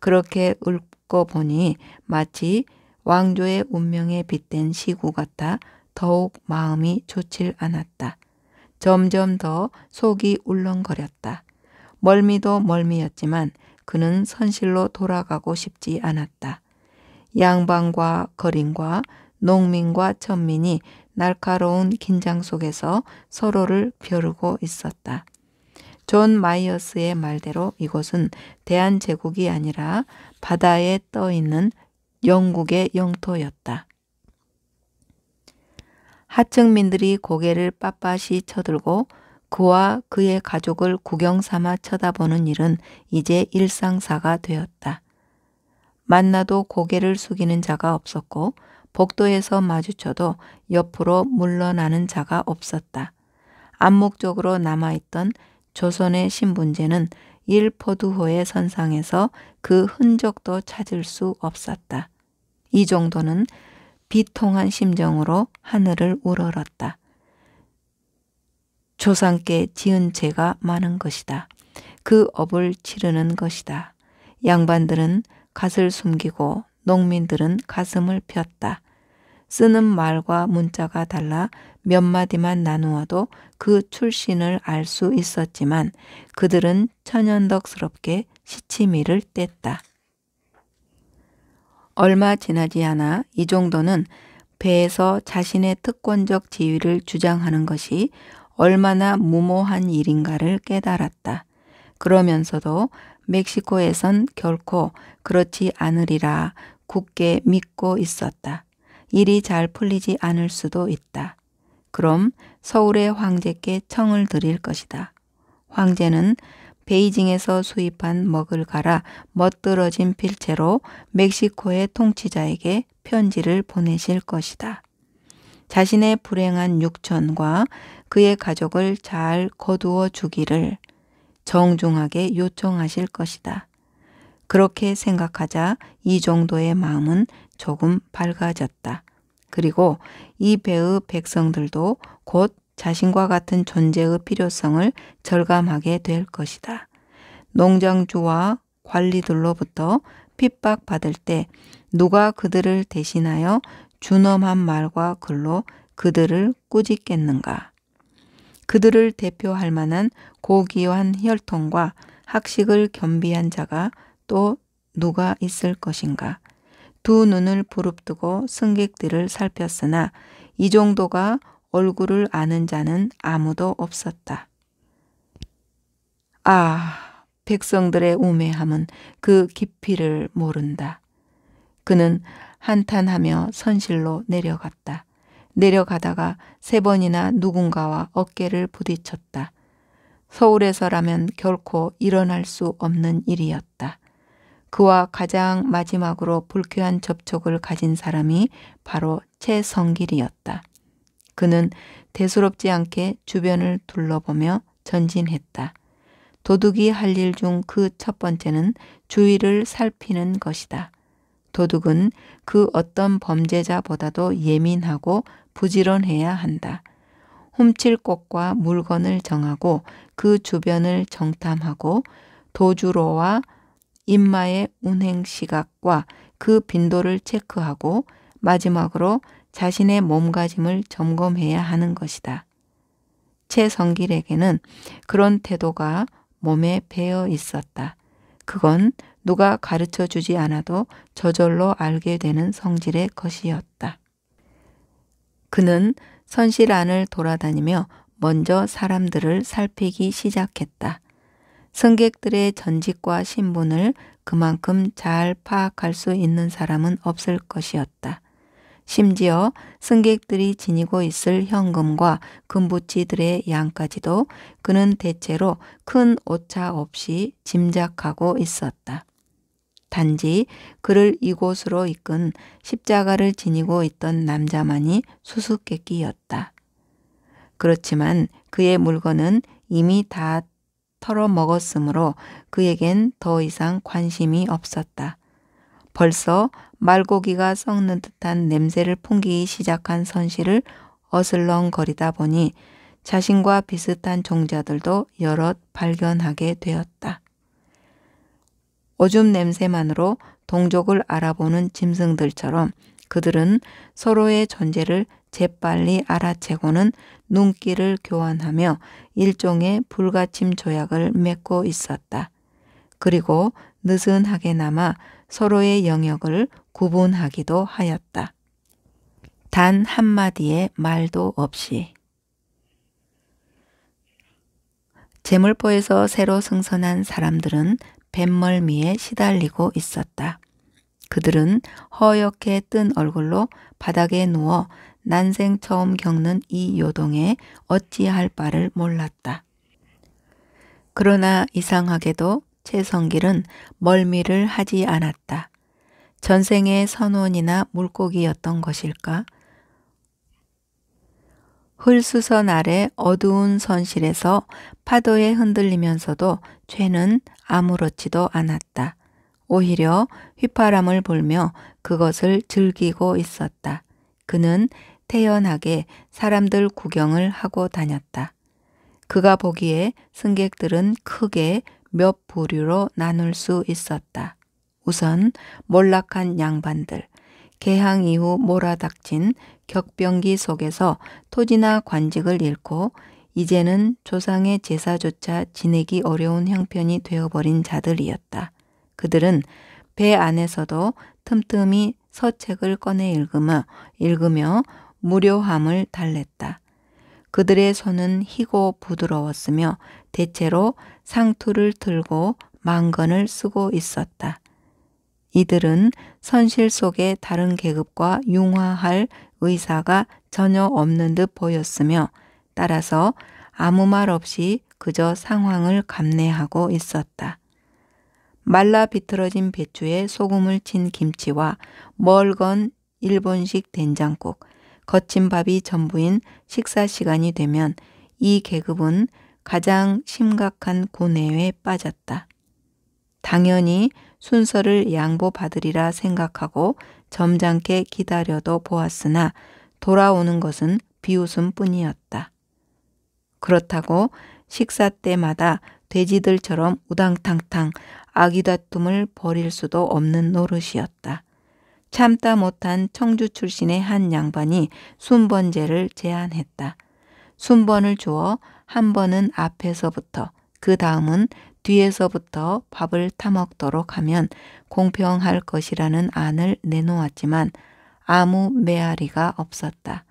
S1: 그렇게 울고 보니 마치 왕조의 운명에 빗댄 시구 같아 더욱 마음이 좋질 않았다. 점점 더 속이 울렁거렸다. 멀미도 멀미였지만 그는 선실로 돌아가고 싶지 않았다. 양반과 거림과 농민과 천민이 날카로운 긴장 속에서 서로를 벼르고 있었다. 존 마이어스의 말대로 이곳은 대한제국이 아니라 바다에 떠 있는 영국의 영토였다. 하층민들이 고개를 빳빳이 쳐들고 그와 그의 가족을 구경 삼아 쳐다보는 일은 이제 일상사가 되었다. 만나도 고개를 숙이는 자가 없었고 복도에서 마주쳐도 옆으로 물러나는 자가 없었다. 암묵적으로 남아있던 조선의 신분제는 일포두호의 선상에서 그 흔적도 찾을 수 없었다. 이 정도는 비통한 심정으로 하늘을 우러렀다. 조상께 지은 죄가 많은 것이다. 그 업을 치르는 것이다. 양반들은 갓을 숨기고 농민들은 가슴을 폈다. 쓰는 말과 문자가 달라 몇 마디만 나누어도 그 출신을 알 수 있었지만 그들은 천연덕스럽게 시치미를 뗐다. 얼마 지나지 않아 이정도는 배에서 자신의 특권적 지위를 주장하는 것이 얼마나 무모한 일인가를 깨달았다. 그러면서도 멕시코에선 결코 그렇지 않으리라 굳게 믿고 있었다. 일이 잘 풀리지 않을 수도 있다. 그럼 서울의 황제께 청을 드릴 것이다. 황제는 베이징에서 수입한 먹을 갈아 멋들어진 필체로 멕시코의 통치자에게 편지를 보내실 것이다. 자신의 불행한 육천과 그의 가족을 잘 거두어 주기를 정중하게 요청하실 것이다. 그렇게 생각하자 이 정도의 마음은 조금 밝아졌다. 그리고 이 배의 백성들도 곧 자신과 같은 존재의 필요성을 절감하게 될 것이다. 농장주와 관리들로부터 핍박받을 때 누가 그들을 대신하여 준엄한 말과 글로 그들을 꾸짖겠는가. 그들을 대표할 만한 고귀한 혈통과 학식을 겸비한 자가 또 누가 있을 것인가. 두 눈을 부릅뜨고 승객들을 살폈으나 이 정도가 얼굴을 아는 자는 아무도 없었다. 아, 백성들의 우매함은 그 깊이를 모른다. 그는 한탄하며 선실로 내려갔다. 내려가다가 세 번이나 누군가와 어깨를 부딪혔다. 서울에서라면 결코 일어날 수 없는 일이었다. 그와 가장 마지막으로 불쾌한 접촉을 가진 사람이 바로 최성길이었다. 그는 대수롭지 않게 주변을 둘러보며 전진했다. 도둑이 할 일 중 그 첫 번째는 주위를 살피는 것이다. 도둑은 그 어떤 범죄자보다도 예민하고 부지런해야 한다. 훔칠 곳과 물건을 정하고 그 주변을 정탐하고 도주로와 인마의 운행 시각과 그 빈도를 체크하고 마지막으로 자신의 몸가짐을 점검해야 하는 것이다. 최성길에게는 그런 태도가 몸에 배어 있었다. 그건 누가 가르쳐 주지 않아도 저절로 알게 되는 성질의 것이었다. 그는 선실 안을 돌아다니며 먼저 사람들을 살피기 시작했다. 승객들의 전직과 신분을 그만큼 잘 파악할 수 있는 사람은 없을 것이었다. 심지어 승객들이 지니고 있을 현금과 금부치들의 양까지도 그는 대체로 큰 오차 없이 짐작하고 있었다. 단지 그를 이곳으로 이끈 십자가를 지니고 있던 남자만이 수수께끼였다. 그렇지만 그의 물건은 이미 다 털어먹었으므로 그에겐 더 이상 관심이 없었다. 벌써 말고기가 썩는 듯한 냄새를 풍기기 시작한 선실을 어슬렁거리다 보니 자신과 비슷한 종자들도 여럿 발견하게 되었다. 오줌 냄새만으로 동족을 알아보는 짐승들처럼 그들은 서로의 존재를 재빨리 알아채고는 눈길을 교환하며 일종의 불가침 조약을 맺고 있었다. 그리고 느슨하게 남아 서로의 영역을 구분하기도 하였다. 단 한마디의 말도 없이. 재물포에서 새로 승선한 사람들은 뱃멀미에 시달리고 있었다. 그들은 허옇게 뜬 얼굴로 바닥에 누워 난생 처음 겪는 이 요동에 어찌할 바를 몰랐다. 그러나 이상하게도 최성길은 멀미를 하지 않았다. 전생의 선원이나 물고기였던 것일까? 흘수선 아래 어두운 선실에서 파도에 흔들리면서도 죄는 아무렇지도 않았다. 오히려 휘파람을 불며 그것을 즐기고 있었다. 그는 태연하게 사람들 구경을 하고 다녔다. 그가 보기에 승객들은 크게 몇 부류로 나눌 수 있었다. 우선 몰락한 양반들, 개항 이후 몰아닥친 격병기 속에서 토지나 관직을 잃고 이제는 조상의 제사조차 지내기 어려운 형편이 되어버린 자들이었다. 그들은 배 안에서도 틈틈이 서책을 꺼내 읽으며, 읽으며 무료함을 달랬다. 그들의 손은 희고 부드러웠으며 대체로 상투를 들고 망건을 쓰고 있었다. 이들은 선실 속의 다른 계급과 융화할 의사가 전혀 없는 듯 보였으며 따라서 아무 말 없이 그저 상황을 감내하고 있었다. 말라 비틀어진 배추에 소금을 친 김치와 멀건 일본식 된장국, 거친 밥이 전부인 식사 시간이 되면 이 계급은 가장 심각한 고뇌에 빠졌다. 당연히 순서를 양보받으리라 생각하고 점잖게 기다려도 보았으나 돌아오는 것은 비웃음 뿐이었다. 그렇다고 식사 때마다 돼지들처럼 우당탕탕 아기다툼을 벌일 수도 없는 노릇이었다. 참다 못한 청주 출신의 한 양반이 순번제를 제안했다. 순번을 주어 한 번은 앞에서부터 그 다음은 뒤에서부터 밥을 타먹도록 하면 공평할 것이라는 안을 내놓았지만 아무 메아리가 없었다.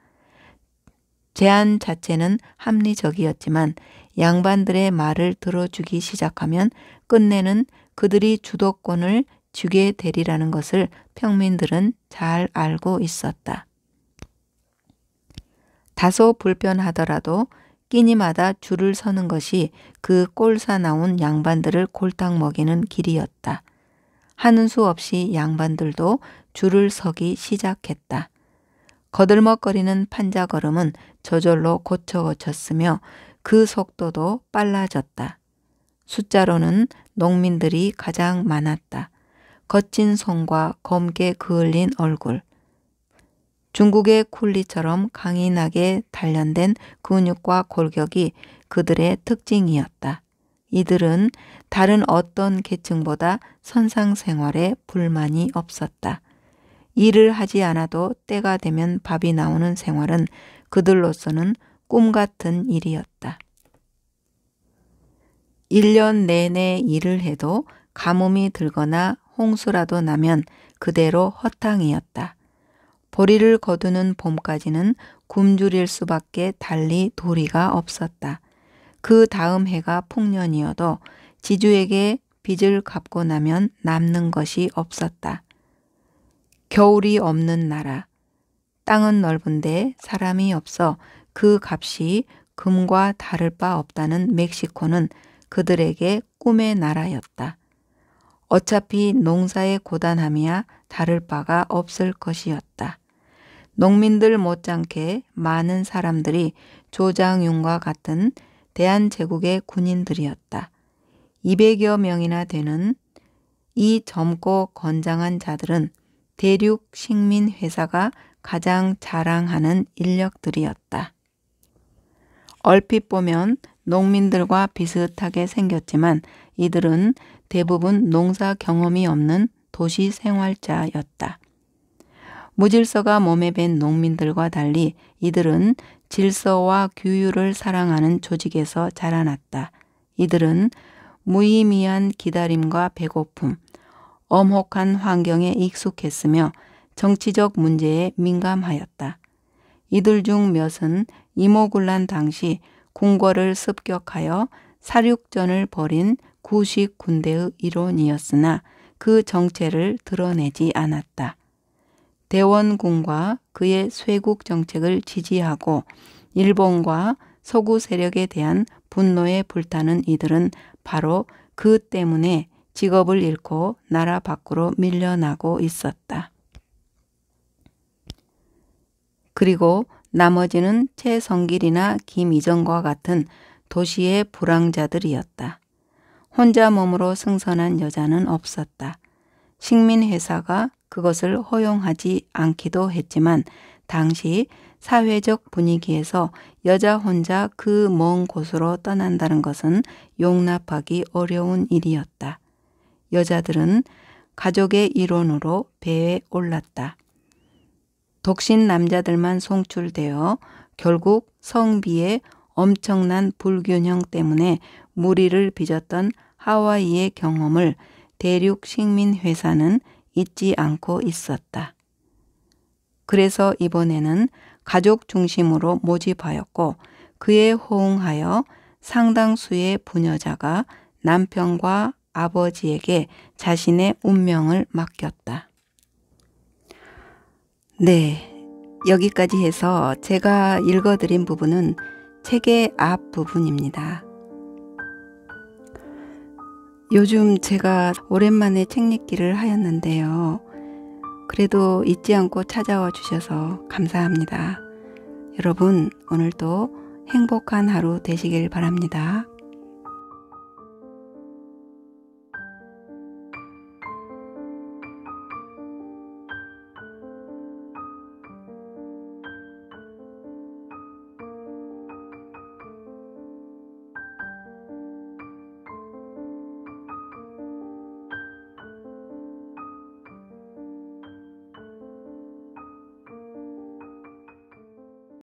S1: 제안 자체는 합리적이었지만 양반들의 말을 들어주기 시작하면 끝내는 그들이 주도권을 쥐게 되리라는 것을 평민들은 잘 알고 있었다. 다소 불편하더라도 끼니마다 줄을 서는 것이 그 꼴사 나온 양반들을 골탕 먹이는 길이었다. 하는 수 없이 양반들도 줄을 서기 시작했다. 거들먹거리는 판자 걸음은 저절로 고쳐고쳤으며 그 속도도 빨라졌다. 숫자로는 농민들이 가장 많았다. 거친 손과 검게 그을린 얼굴. 중국의 쿨리처럼 강인하게 단련된 근육과 골격이 그들의 특징이었다. 이들은 다른 어떤 계층보다 선상 생활에 불만이 없었다. 일을 하지 않아도 때가 되면 밥이 나오는 생활은 그들로서는 꿈 같은 일이었다. 1년 내내 일을 해도 가뭄이 들거나 홍수라도 나면 그대로 허탕이었다. 보리를 거두는 봄까지는 굶주릴 수밖에 달리 도리가 없었다. 그 다음 해가 풍년이어도 지주에게 빚을 갚고 나면 남는 것이 없었다. 겨울이 없는 나라. 땅은 넓은데 사람이 없어 그 값이 금과 다를 바 없다는 멕시코는 그들에게 꿈의 나라였다. 어차피 농사의 고단함이야 다를 바가 없을 것이었다. 농민들 못지않게 많은 사람들이 조장윤과 같은 대한제국의 군인들이었다. 200여 명이나 되는 이 젊고 건장한 자들은 대륙 식민회사가 가장 자랑하는 인력들이었다. 얼핏 보면 농민들과 비슷하게 생겼지만 이들은 대부분 농사 경험이 없는 도시 생활자였다. 무질서가 몸에 밴 농민들과 달리 이들은 질서와 규율을 사랑하는 조직에서 자라났다. 이들은 무의미한 기다림과 배고픔, 엄혹한 환경에 익숙했으며 정치적 문제에 민감하였다. 이들 중 몇은 이모군란 당시 궁궐을 습격하여 사륙전을 벌인 구식 군대의 일원이었으나 그 정체를 드러내지 않았다. 대원군과 그의 쇄국 정책을 지지하고 일본과 서구 세력에 대한 분노에 불타는 이들은 바로 그 때문에 직업을 잃고 나라 밖으로 밀려나고 있었다. 그리고 나머지는 최성길이나 김이정과 같은 도시의 불황자들이었다. 혼자 몸으로 승선한 여자는 없었다. 식민회사가 그것을 허용하지 않기도 했지만 당시 사회적 분위기에서 여자 혼자 그 먼 곳으로 떠난다는 것은 용납하기 어려운 일이었다. 여자들은 가족의 일원으로 배에 올랐다. 독신 남자들만 송출되어 결국 성비의 엄청난 불균형 때문에 무리를 빚었던 하와이의 경험을 대륙 식민회사는 잊지 않고 있었다. 그래서 이번에는 가족 중심으로 모집하였고 그에 호응하여 상당수의 부녀자가 남편과 아버지에게 자신의 운명을 맡겼다. 네. 여기까지 해서 제가 읽어드린 부분은 책의 앞부분입니다. 요즘 제가 오랜만에 책 읽기를 하였는데요. 그래도 잊지 않고 찾아와 주셔서 감사합니다. 여러분, 오늘도 행복한 하루 되시길 바랍니다.